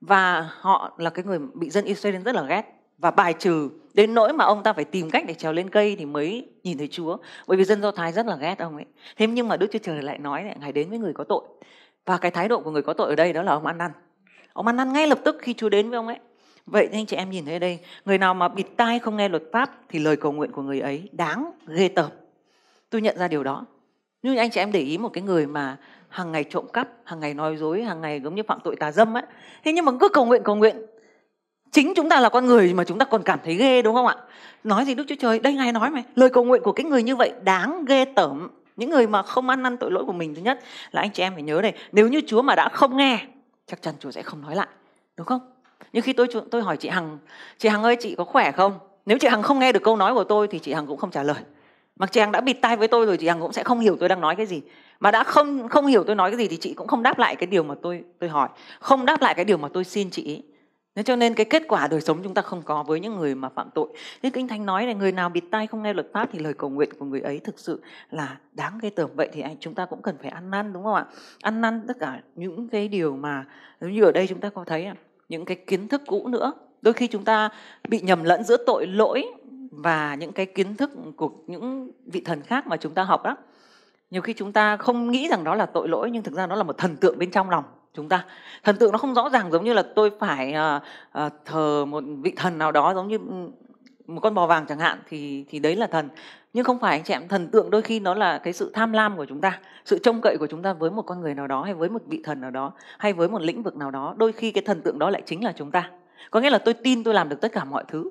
và họ là cái người bị dân Israel rất là ghét và bài trừ đến nỗi mà ông ta phải tìm cách để trèo lên cây thì mới nhìn thấy Chúa bởi vì dân Do Thái rất là ghét ông ấy thế nhưng mà Đức Chúa Trời lại nói này, ngài đến với người có tội và cái thái độ của người có tội ở đây đó là ông ăn năn ông ăn năn ngay lập tức khi Chúa đến với ông ấy vậy nên anh chị em nhìn thấy đây người nào mà bịt tai không nghe luật pháp thì lời cầu nguyện của người ấy đáng ghê tởm tôi nhận ra điều đó nhưng anh chị em để ý một cái người mà hàng ngày trộm cắp hàng ngày nói dối hàng ngày giống như phạm tội tà dâm ấy thế nhưng mà cứ cầu nguyện cầu nguyện chính chúng ta là con người mà chúng ta còn cảm thấy ghê đúng không ạ nói gì đức chúa trời đây ngài nói mày. lời cầu nguyện của cái người như vậy đáng ghê tởm những người mà không ăn năn tội lỗi của mình thứ nhất là anh chị em phải nhớ này nếu như chúa mà đã không nghe chắc chắn chúa sẽ không nói lại đúng không nhưng khi tôi tôi hỏi chị hằng chị hằng ơi chị có khỏe không nếu chị hằng không nghe được câu nói của tôi thì chị hằng cũng không trả lời mặc chị hằng đã bịt tai với tôi rồi chị hằng cũng sẽ không hiểu tôi đang nói cái gì mà đã không không hiểu tôi nói cái gì thì chị cũng không đáp lại cái điều mà tôi tôi hỏi không đáp lại cái điều mà tôi xin chị ý Thế cho nên cái kết quả đời sống chúng ta không có với những người mà phạm tội. Thế Kinh Thánh nói là người nào bịt tai không nghe luật pháp thì lời cầu nguyện của người ấy thực sự là đáng ghê tởm. Vậy thì anh chúng ta cũng cần phải ăn năn đúng không ạ? Ăn năn tất cả những cái điều mà giống như ở đây chúng ta có thấy những cái kiến thức cũ nữa. Đôi khi chúng ta bị nhầm lẫn giữa tội lỗi và những cái kiến thức của những vị thần khác mà chúng ta học đó. Nhiều khi chúng ta không nghĩ rằng đó là tội lỗi nhưng thực ra nó là một thần tượng bên trong lòng chúng ta thần tượng nó không rõ ràng giống như là tôi phải à, à, thờ một vị thần nào đó giống như ừ, một con bò vàng chẳng hạn thì thì đấy là thần nhưng không phải anh chị em thần tượng đôi khi nó là cái sự tham lam của chúng ta sự trông cậy của chúng ta với một con người nào đó hay với một vị thần nào đó hay với một lĩnh vực nào đó đôi khi cái thần tượng đó lại chính là chúng ta có nghĩa là tôi tin tôi làm được tất cả mọi thứ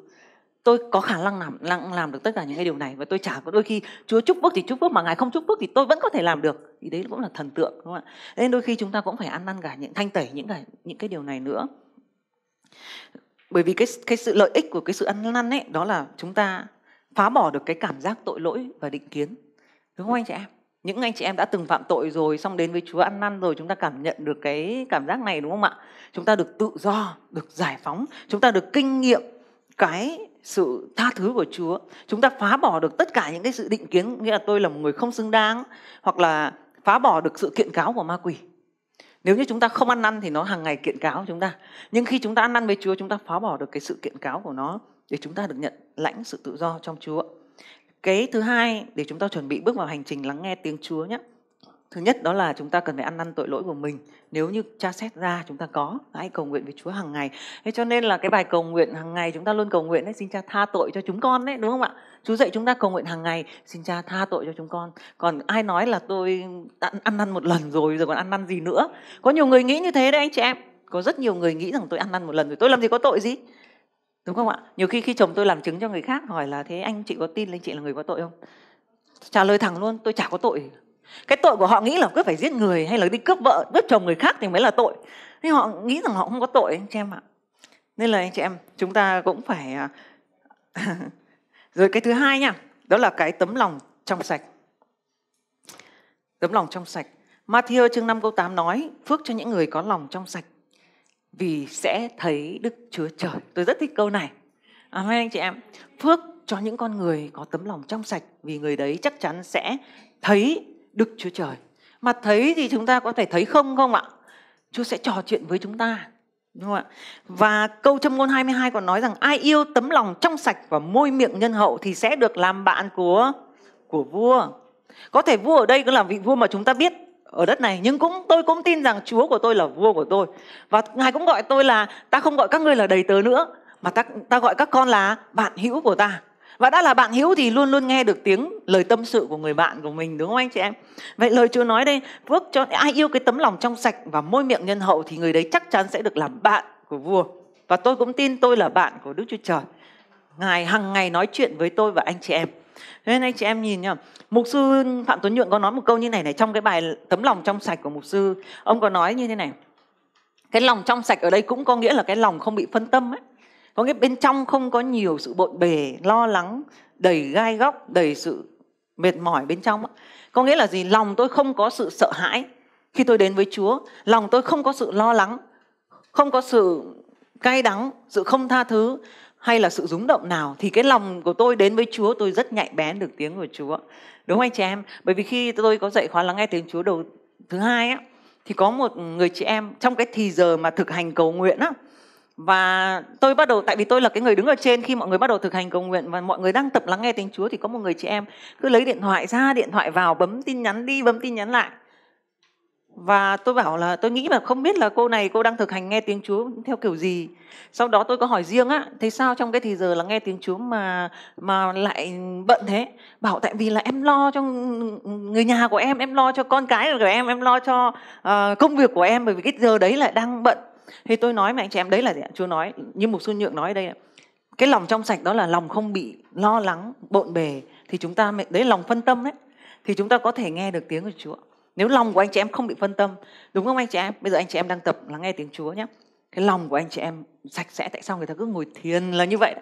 tôi có khả năng làm làm, làm được tất cả những cái điều này và tôi chả có đôi khi Chúa chúc phước thì chúc phước mà ngài không chúc phước thì tôi vẫn có thể làm được thì đấy cũng là thần tượng đúng không ạ nên đôi khi chúng ta cũng phải ăn năn cả những thanh tẩy những cái những cái điều này nữa bởi vì cái cái sự lợi ích của cái sự ăn năn ấy đó là chúng ta phá bỏ được cái cảm giác tội lỗi và định kiến đúng không anh chị em những anh chị em đã từng phạm tội rồi xong đến với Chúa ăn năn rồi chúng ta cảm nhận được cái cảm giác này đúng không ạ chúng ta được tự do được giải phóng chúng ta được kinh nghiệm cái sự tha thứ của Chúa chúng ta phá bỏ được tất cả những cái sự định kiến nghĩa là tôi là một người không xứng đáng hoặc là phá bỏ được sự kiện cáo của ma quỷ nếu như chúng ta không ăn năn thì nó hàng ngày kiện cáo chúng ta nhưng khi chúng ta ăn năn với Chúa chúng ta phá bỏ được cái sự kiện cáo của nó để chúng ta được nhận lãnh sự tự do trong Chúa cái thứ hai để chúng ta chuẩn bị bước vào hành trình lắng nghe tiếng Chúa nhé Thứ nhất đó là chúng ta cần phải ăn năn tội lỗi của mình. Nếu như tra xét ra chúng ta có, hãy cầu nguyện với Chúa hàng ngày. Thế cho nên là cái bài cầu nguyện hàng ngày chúng ta luôn cầu nguyện đấy, xin cha tha tội cho chúng con đấy, đúng không ạ? Chú dạy chúng ta cầu nguyện hàng ngày, xin cha tha tội cho chúng con. Còn ai nói là tôi đã ăn năn một lần rồi rồi còn ăn năn gì nữa? Có nhiều người nghĩ như thế đấy anh chị em. Có rất nhiều người nghĩ rằng tôi ăn năn một lần rồi, tôi làm gì có tội gì? Đúng không ạ? Nhiều khi khi chồng tôi làm chứng cho người khác hỏi là thế anh chị có tin là anh chị là người có tội không? Trả lời thẳng luôn, tôi chả có tội cái tội của họ nghĩ là cứ phải giết người hay là đi cướp vợ cướp chồng người khác thì mới là tội nhưng họ nghĩ rằng họ không có tội anh chị em ạ nên là anh chị em chúng ta cũng phải à, rồi cái thứ hai nha đó là cái tấm lòng trong sạch tấm lòng trong sạch Matthew chương 5 câu 8 nói phước cho những người có lòng trong sạch vì sẽ thấy Đức Chúa Trời. Tôi rất thích câu này. Amen anh chị em. Phước cho những con người có tấm lòng trong sạch vì người đấy chắc chắn sẽ thấy Đức Chúa Trời. Mà thấy thì chúng ta có thể thấy không không ạ? Chúa sẽ trò chuyện với chúng ta. Đúng không ạ? Và câu châm ngôn 22 còn nói rằng ai yêu tấm lòng trong sạch và môi miệng nhân hậu thì sẽ được làm bạn của của vua. Có thể vua ở đây cũng là vị vua mà chúng ta biết ở đất này nhưng cũng tôi cũng tin rằng Chúa của tôi là vua của tôi. Và Ngài cũng gọi tôi là ta không gọi các ngươi là đầy tớ nữa mà ta ta gọi các con là bạn hữu của ta và đã là bạn hiếu thì luôn luôn nghe được tiếng lời tâm sự của người bạn của mình đúng không anh chị em vậy lời chúa nói đây phước cho ai yêu cái tấm lòng trong sạch và môi miệng nhân hậu thì người đấy chắc chắn sẽ được làm bạn của vua và tôi cũng tin tôi là bạn của đức chúa trời ngài hằng ngày nói chuyện với tôi và anh chị em nên anh chị em nhìn nhá mục sư phạm tuấn nhượng có nói một câu như này này trong cái bài tấm lòng trong sạch của mục sư ông có nói như thế này cái lòng trong sạch ở đây cũng có nghĩa là cái lòng không bị phân tâm ấy có nghĩa bên trong không có nhiều sự bộn bề lo lắng đầy gai góc đầy sự mệt mỏi bên trong có nghĩa là gì lòng tôi không có sự sợ hãi khi tôi đến với chúa lòng tôi không có sự lo lắng không có sự cay đắng sự không tha thứ hay là sự rúng động nào thì cái lòng của tôi đến với Chúa tôi rất nhạy bén được tiếng của Chúa. Đúng không anh chị em? Bởi vì khi tôi có dạy khóa lắng nghe tiếng Chúa đầu thứ hai á thì có một người chị em trong cái thì giờ mà thực hành cầu nguyện á và tôi bắt đầu tại vì tôi là cái người đứng ở trên khi mọi người bắt đầu thực hành cầu nguyện và mọi người đang tập lắng nghe tiếng Chúa thì có một người chị em cứ lấy điện thoại ra điện thoại vào bấm tin nhắn đi bấm tin nhắn lại và tôi bảo là tôi nghĩ mà không biết là cô này cô đang thực hành nghe tiếng Chúa theo kiểu gì sau đó tôi có hỏi riêng á thế sao trong cái thì giờ là nghe tiếng Chúa mà mà lại bận thế bảo tại vì là em lo cho người nhà của em em lo cho con cái của em em lo cho uh, công việc của em bởi vì cái giờ đấy lại đang bận thì tôi nói mẹ anh chị em đấy là gì ạ? Chúa nói như mục sư nhượng nói ở đây ạ, cái lòng trong sạch đó là lòng không bị lo lắng bộn bề thì chúng ta đấy lòng phân tâm đấy thì chúng ta có thể nghe được tiếng của Chúa. Nếu lòng của anh chị em không bị phân tâm, đúng không anh chị em? Bây giờ anh chị em đang tập lắng nghe tiếng Chúa nhé. Cái lòng của anh chị em sạch sẽ tại sao người ta cứ ngồi thiền là như vậy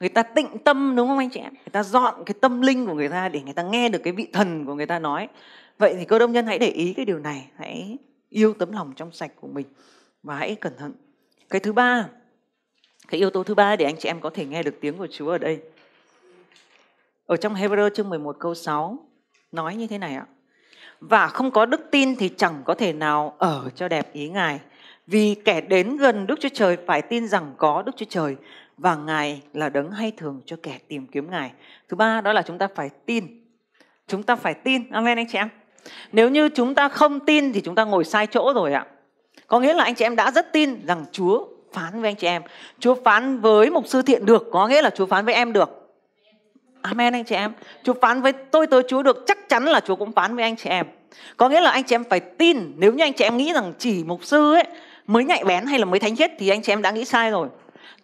Người ta tịnh tâm đúng không anh chị em? Người ta dọn cái tâm linh của người ta để người ta nghe được cái vị thần của người ta nói. Vậy thì cơ đông nhân hãy để ý cái điều này, hãy yêu tấm lòng trong sạch của mình và hãy cẩn thận. Cái thứ ba, cái yếu tố thứ ba để anh chị em có thể nghe được tiếng của Chúa ở đây. Ở trong Hebrew chương 11 câu 6 nói như thế này ạ. Và không có đức tin thì chẳng có thể nào ở cho đẹp ý Ngài. Vì kẻ đến gần Đức Chúa Trời phải tin rằng có Đức Chúa Trời và Ngài là đấng hay thường cho kẻ tìm kiếm Ngài. Thứ ba đó là chúng ta phải tin. Chúng ta phải tin. Amen anh chị em. Nếu như chúng ta không tin thì chúng ta ngồi sai chỗ rồi ạ. Có nghĩa là anh chị em đã rất tin rằng Chúa phán với anh chị em. Chúa phán với mục sư thiện được, có nghĩa là Chúa phán với em được. Amen anh chị em. Chúa phán với tôi tới Chúa được chắc chắn là Chúa cũng phán với anh chị em. Có nghĩa là anh chị em phải tin, nếu như anh chị em nghĩ rằng chỉ mục sư ấy mới nhạy bén hay là mới thánh khiết thì anh chị em đã nghĩ sai rồi.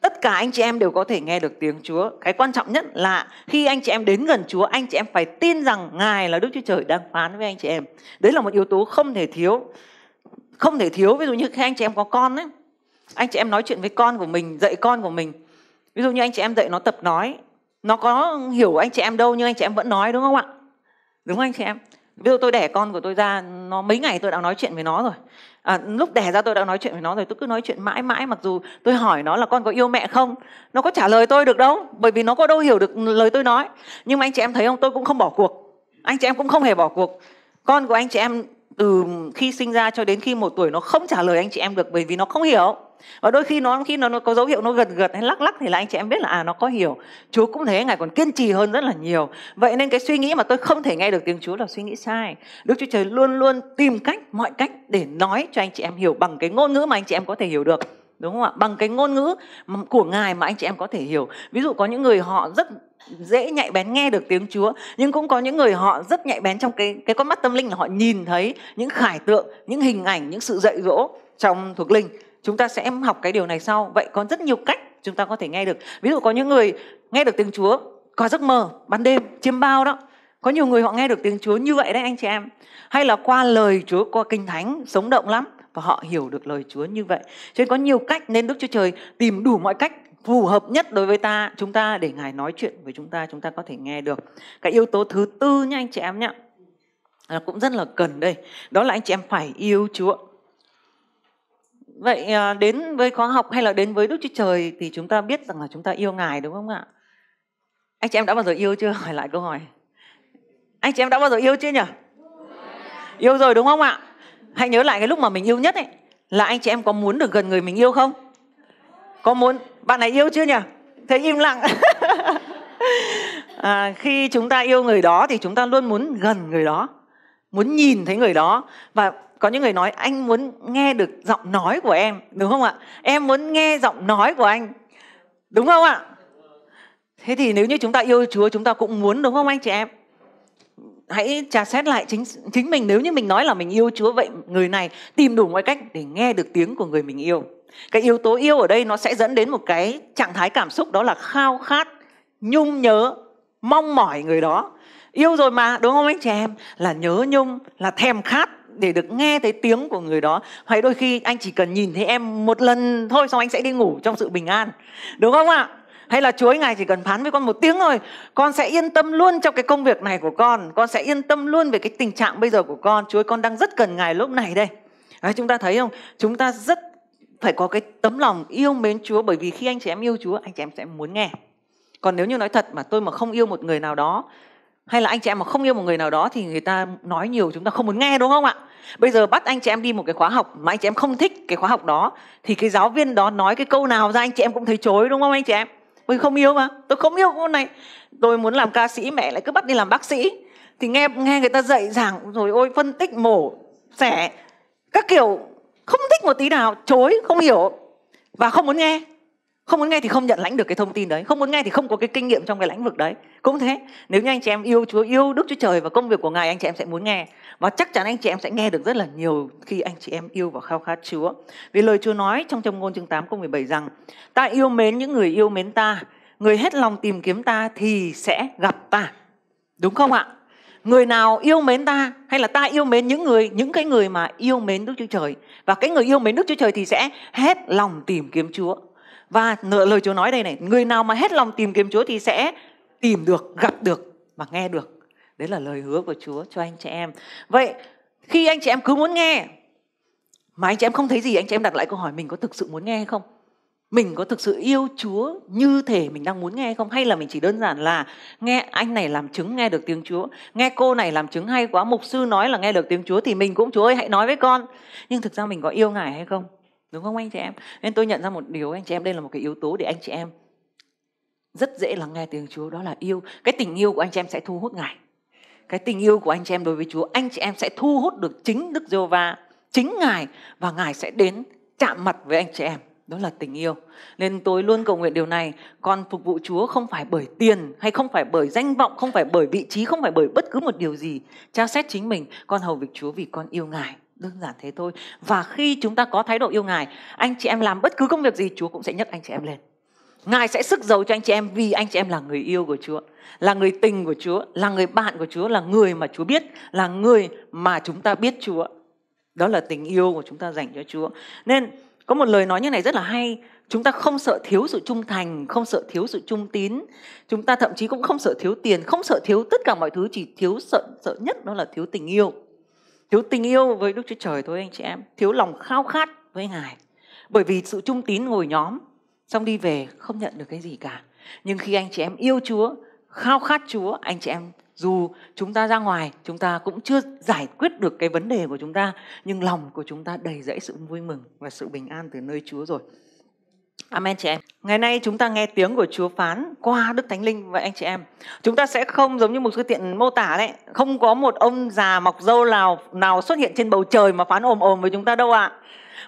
Tất cả anh chị em đều có thể nghe được tiếng Chúa. Cái quan trọng nhất là khi anh chị em đến gần Chúa, anh chị em phải tin rằng Ngài là Đức Chúa Trời đang phán với anh chị em. Đấy là một yếu tố không thể thiếu không thể thiếu ví dụ như khi anh chị em có con ấy anh chị em nói chuyện với con của mình dạy con của mình ví dụ như anh chị em dạy nó tập nói nó có hiểu anh chị em đâu nhưng anh chị em vẫn nói đúng không ạ đúng không anh chị em ví dụ tôi đẻ con của tôi ra nó mấy ngày tôi đã nói chuyện với nó rồi à, lúc đẻ ra tôi đã nói chuyện với nó rồi tôi cứ nói chuyện mãi mãi mặc dù tôi hỏi nó là con có yêu mẹ không nó có trả lời tôi được đâu bởi vì nó có đâu hiểu được lời tôi nói nhưng mà anh chị em thấy không tôi cũng không bỏ cuộc anh chị em cũng không hề bỏ cuộc con của anh chị em từ khi sinh ra cho đến khi một tuổi nó không trả lời anh chị em được bởi vì nó không hiểu và đôi khi nó khi nó, nó có dấu hiệu nó gật gật hay lắc lắc thì là anh chị em biết là à nó có hiểu chúa cũng thế ngài còn kiên trì hơn rất là nhiều vậy nên cái suy nghĩ mà tôi không thể nghe được tiếng chúa là suy nghĩ sai đức chúa trời luôn luôn tìm cách mọi cách để nói cho anh chị em hiểu bằng cái ngôn ngữ mà anh chị em có thể hiểu được đúng không ạ bằng cái ngôn ngữ của ngài mà anh chị em có thể hiểu ví dụ có những người họ rất dễ nhạy bén nghe được tiếng Chúa nhưng cũng có những người họ rất nhạy bén trong cái cái con mắt tâm linh là họ nhìn thấy những khải tượng những hình ảnh những sự dạy dỗ trong thuộc linh chúng ta sẽ học cái điều này sau vậy có rất nhiều cách chúng ta có thể nghe được ví dụ có những người nghe được tiếng Chúa qua giấc mơ ban đêm chiêm bao đó có nhiều người họ nghe được tiếng Chúa như vậy đấy anh chị em hay là qua lời Chúa qua kinh thánh sống động lắm và họ hiểu được lời Chúa như vậy. Cho nên có nhiều cách nên Đức Chúa Trời tìm đủ mọi cách phù hợp nhất đối với ta chúng ta để ngài nói chuyện với chúng ta chúng ta có thể nghe được cái yếu tố thứ tư nha anh chị em nhé là cũng rất là cần đây đó là anh chị em phải yêu chúa vậy à, đến với khóa học hay là đến với đức chúa trời thì chúng ta biết rằng là chúng ta yêu ngài đúng không ạ anh chị em đã bao giờ yêu chưa hỏi lại câu hỏi anh chị em đã bao giờ yêu chưa nhỉ yêu rồi đúng không ạ hãy nhớ lại cái lúc mà mình yêu nhất ấy là anh chị em có muốn được gần người mình yêu không có muốn bạn này yêu chưa nhỉ thấy im lặng à, khi chúng ta yêu người đó thì chúng ta luôn muốn gần người đó muốn nhìn thấy người đó và có những người nói anh muốn nghe được giọng nói của em đúng không ạ em muốn nghe giọng nói của anh đúng không ạ thế thì nếu như chúng ta yêu chúa chúng ta cũng muốn đúng không anh chị em hãy tra xét lại chính chính mình nếu như mình nói là mình yêu Chúa vậy người này tìm đủ mọi cách để nghe được tiếng của người mình yêu. Cái yếu tố yêu ở đây nó sẽ dẫn đến một cái trạng thái cảm xúc đó là khao khát, nhung nhớ, mong mỏi người đó. Yêu rồi mà đúng không anh chị em? Là nhớ nhung, là thèm khát để được nghe thấy tiếng của người đó hay đôi khi anh chỉ cần nhìn thấy em một lần thôi xong anh sẽ đi ngủ trong sự bình an đúng không ạ hay là chúa ngài chỉ cần phán với con một tiếng thôi con sẽ yên tâm luôn trong cái công việc này của con con sẽ yên tâm luôn về cái tình trạng bây giờ của con chúa con đang rất cần ngài lúc này đây Đấy, chúng ta thấy không chúng ta rất phải có cái tấm lòng yêu mến chúa bởi vì khi anh chị em yêu chúa anh chị em sẽ muốn nghe còn nếu như nói thật mà tôi mà không yêu một người nào đó hay là anh chị em mà không yêu một người nào đó thì người ta nói nhiều chúng ta không muốn nghe đúng không ạ bây giờ bắt anh chị em đi một cái khóa học mà anh chị em không thích cái khóa học đó thì cái giáo viên đó nói cái câu nào ra anh chị em cũng thấy chối đúng không anh chị em tôi không yêu mà, tôi không yêu con này. Tôi muốn làm ca sĩ, mẹ lại cứ bắt đi làm bác sĩ. Thì nghe nghe người ta dạy giảng rồi ôi phân tích mổ, xẻ các kiểu không thích một tí nào, chối, không hiểu và không muốn nghe không muốn nghe thì không nhận lãnh được cái thông tin đấy không muốn nghe thì không có cái kinh nghiệm trong cái lãnh vực đấy cũng thế nếu như anh chị em yêu chúa yêu đức chúa trời và công việc của ngài anh chị em sẽ muốn nghe và chắc chắn anh chị em sẽ nghe được rất là nhiều khi anh chị em yêu và khao khát chúa vì lời chúa nói trong trong ngôn chương 8 câu 17 rằng ta yêu mến những người yêu mến ta người hết lòng tìm kiếm ta thì sẽ gặp ta đúng không ạ người nào yêu mến ta hay là ta yêu mến những người những cái người mà yêu mến đức chúa trời và cái người yêu mến đức chúa trời thì sẽ hết lòng tìm kiếm chúa và lời Chúa nói đây này, người nào mà hết lòng tìm kiếm Chúa thì sẽ tìm được, gặp được và nghe được. Đấy là lời hứa của Chúa cho anh chị em. Vậy khi anh chị em cứ muốn nghe mà anh chị em không thấy gì, anh chị em đặt lại câu hỏi mình có thực sự muốn nghe hay không? Mình có thực sự yêu Chúa như thể mình đang muốn nghe hay không? Hay là mình chỉ đơn giản là nghe anh này làm chứng nghe được tiếng Chúa, nghe cô này làm chứng hay quá, mục sư nói là nghe được tiếng Chúa thì mình cũng Chúa ơi hãy nói với con. Nhưng thực ra mình có yêu Ngài hay không? đúng không anh chị em nên tôi nhận ra một điều anh chị em đây là một cái yếu tố để anh chị em rất dễ lắng nghe tiếng Chúa đó là yêu cái tình yêu của anh chị em sẽ thu hút ngài cái tình yêu của anh chị em đối với Chúa anh chị em sẽ thu hút được chính Đức Giê-hô-va chính ngài và ngài sẽ đến chạm mặt với anh chị em đó là tình yêu nên tôi luôn cầu nguyện điều này con phục vụ chúa không phải bởi tiền hay không phải bởi danh vọng không phải bởi vị trí không phải bởi bất cứ một điều gì tra xét chính mình con hầu việc chúa vì con yêu ngài đơn giản thế thôi và khi chúng ta có thái độ yêu ngài anh chị em làm bất cứ công việc gì chúa cũng sẽ nhấc anh chị em lên ngài sẽ sức giàu cho anh chị em vì anh chị em là người yêu của chúa là người tình của chúa là người bạn của chúa là người mà chúa biết là người mà chúng ta biết chúa đó là tình yêu của chúng ta dành cho chúa nên có một lời nói như này rất là hay chúng ta không sợ thiếu sự trung thành không sợ thiếu sự trung tín chúng ta thậm chí cũng không sợ thiếu tiền không sợ thiếu tất cả mọi thứ chỉ thiếu sợ sợ nhất đó là thiếu tình yêu thiếu tình yêu với Đức Chúa Trời thôi anh chị em, thiếu lòng khao khát với Ngài. Bởi vì sự trung tín ngồi nhóm, xong đi về không nhận được cái gì cả. Nhưng khi anh chị em yêu Chúa, khao khát Chúa, anh chị em dù chúng ta ra ngoài, chúng ta cũng chưa giải quyết được cái vấn đề của chúng ta, nhưng lòng của chúng ta đầy rẫy sự vui mừng và sự bình an từ nơi Chúa rồi. Amen chị em. Ngày nay chúng ta nghe tiếng của Chúa phán qua Đức Thánh Linh và anh chị em. Chúng ta sẽ không giống như một cái tiện mô tả đấy, không có một ông già mọc râu nào nào xuất hiện trên bầu trời mà phán ồm ồm với chúng ta đâu ạ. À.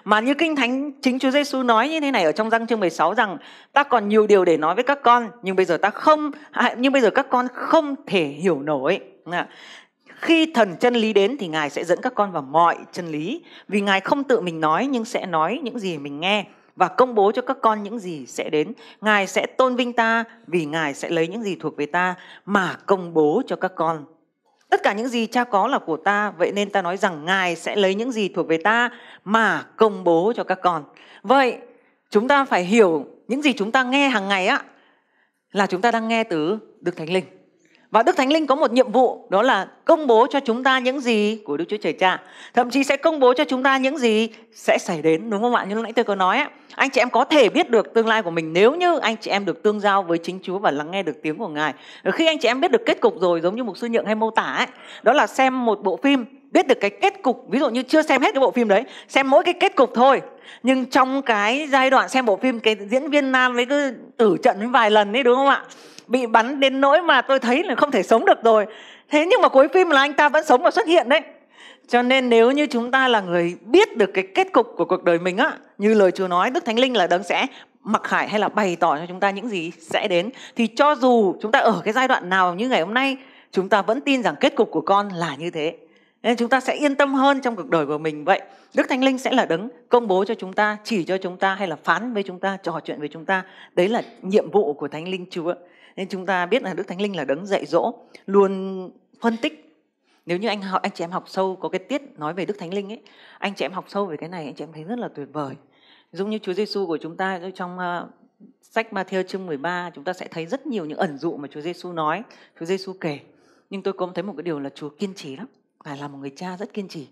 Mà như Kinh Thánh chính Chúa Giêsu nói như thế này ở trong răng chương 16 rằng ta còn nhiều điều để nói với các con nhưng bây giờ ta không à, nhưng bây giờ các con không thể hiểu nổi. Khi thần chân lý đến thì Ngài sẽ dẫn các con vào mọi chân lý Vì Ngài không tự mình nói nhưng sẽ nói những gì mình nghe và công bố cho các con những gì sẽ đến. Ngài sẽ tôn vinh ta vì Ngài sẽ lấy những gì thuộc về ta mà công bố cho các con. Tất cả những gì cha có là của ta, vậy nên ta nói rằng Ngài sẽ lấy những gì thuộc về ta mà công bố cho các con. Vậy chúng ta phải hiểu những gì chúng ta nghe hàng ngày á là chúng ta đang nghe từ Đức Thánh Linh. Và Đức Thánh Linh có một nhiệm vụ đó là công bố cho chúng ta những gì của Đức Chúa Trời Cha. Thậm chí sẽ công bố cho chúng ta những gì sẽ xảy đến đúng không ạ? Như lúc nãy tôi có nói ấy, anh chị em có thể biết được tương lai của mình nếu như anh chị em được tương giao với chính Chúa và lắng nghe được tiếng của Ngài. khi anh chị em biết được kết cục rồi giống như một sư nhượng hay mô tả ấy, đó là xem một bộ phim biết được cái kết cục ví dụ như chưa xem hết cái bộ phim đấy xem mỗi cái kết cục thôi nhưng trong cái giai đoạn xem bộ phim cái diễn viên nam ấy cứ tử trận với vài lần ấy đúng không ạ bị bắn đến nỗi mà tôi thấy là không thể sống được rồi thế nhưng mà cuối phim là anh ta vẫn sống và xuất hiện đấy cho nên nếu như chúng ta là người biết được cái kết cục của cuộc đời mình á như lời chúa nói đức thánh linh là đấng sẽ mặc khải hay là bày tỏ cho chúng ta những gì sẽ đến thì cho dù chúng ta ở cái giai đoạn nào như ngày hôm nay chúng ta vẫn tin rằng kết cục của con là như thế nên chúng ta sẽ yên tâm hơn trong cuộc đời của mình vậy đức thánh linh sẽ là đấng công bố cho chúng ta chỉ cho chúng ta hay là phán với chúng ta trò chuyện với chúng ta đấy là nhiệm vụ của thánh linh chúa nên chúng ta biết là đức thánh linh là đấng dạy dỗ luôn phân tích nếu như anh học anh chị em học sâu có cái tiết nói về đức thánh linh ấy anh chị em học sâu về cái này anh chị em thấy rất là tuyệt vời giống như Chúa Giêsu của chúng ta trong uh, sách Matthew chương 13 chúng ta sẽ thấy rất nhiều những ẩn dụ mà Chúa Giêsu nói Chúa Giêsu kể nhưng tôi cũng thấy một cái điều là Chúa kiên trì lắm phải là một người cha rất kiên trì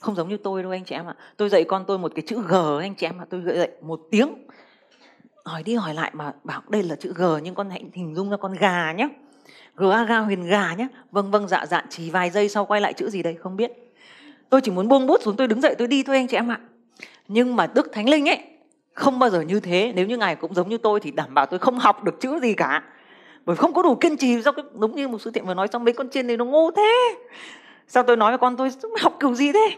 không giống như tôi đâu anh chị em ạ tôi dạy con tôi một cái chữ g anh chị em ạ tôi dạy một tiếng hỏi đi hỏi lại mà bảo đây là chữ G nhưng con hãy hình dung ra con gà nhé g a ga huyền gà nhé vâng vâng dạ dạ chỉ vài giây sau quay lại chữ gì đây không biết tôi chỉ muốn buông bút xuống tôi đứng dậy tôi đi thôi anh chị em ạ nhưng mà đức thánh linh ấy không bao giờ như thế nếu như ngài cũng giống như tôi thì đảm bảo tôi không học được chữ gì cả bởi không có đủ kiên trì do cái đúng như một sư thiện vừa nói trong mấy con trên này nó ngu thế sao tôi nói với con tôi học kiểu gì thế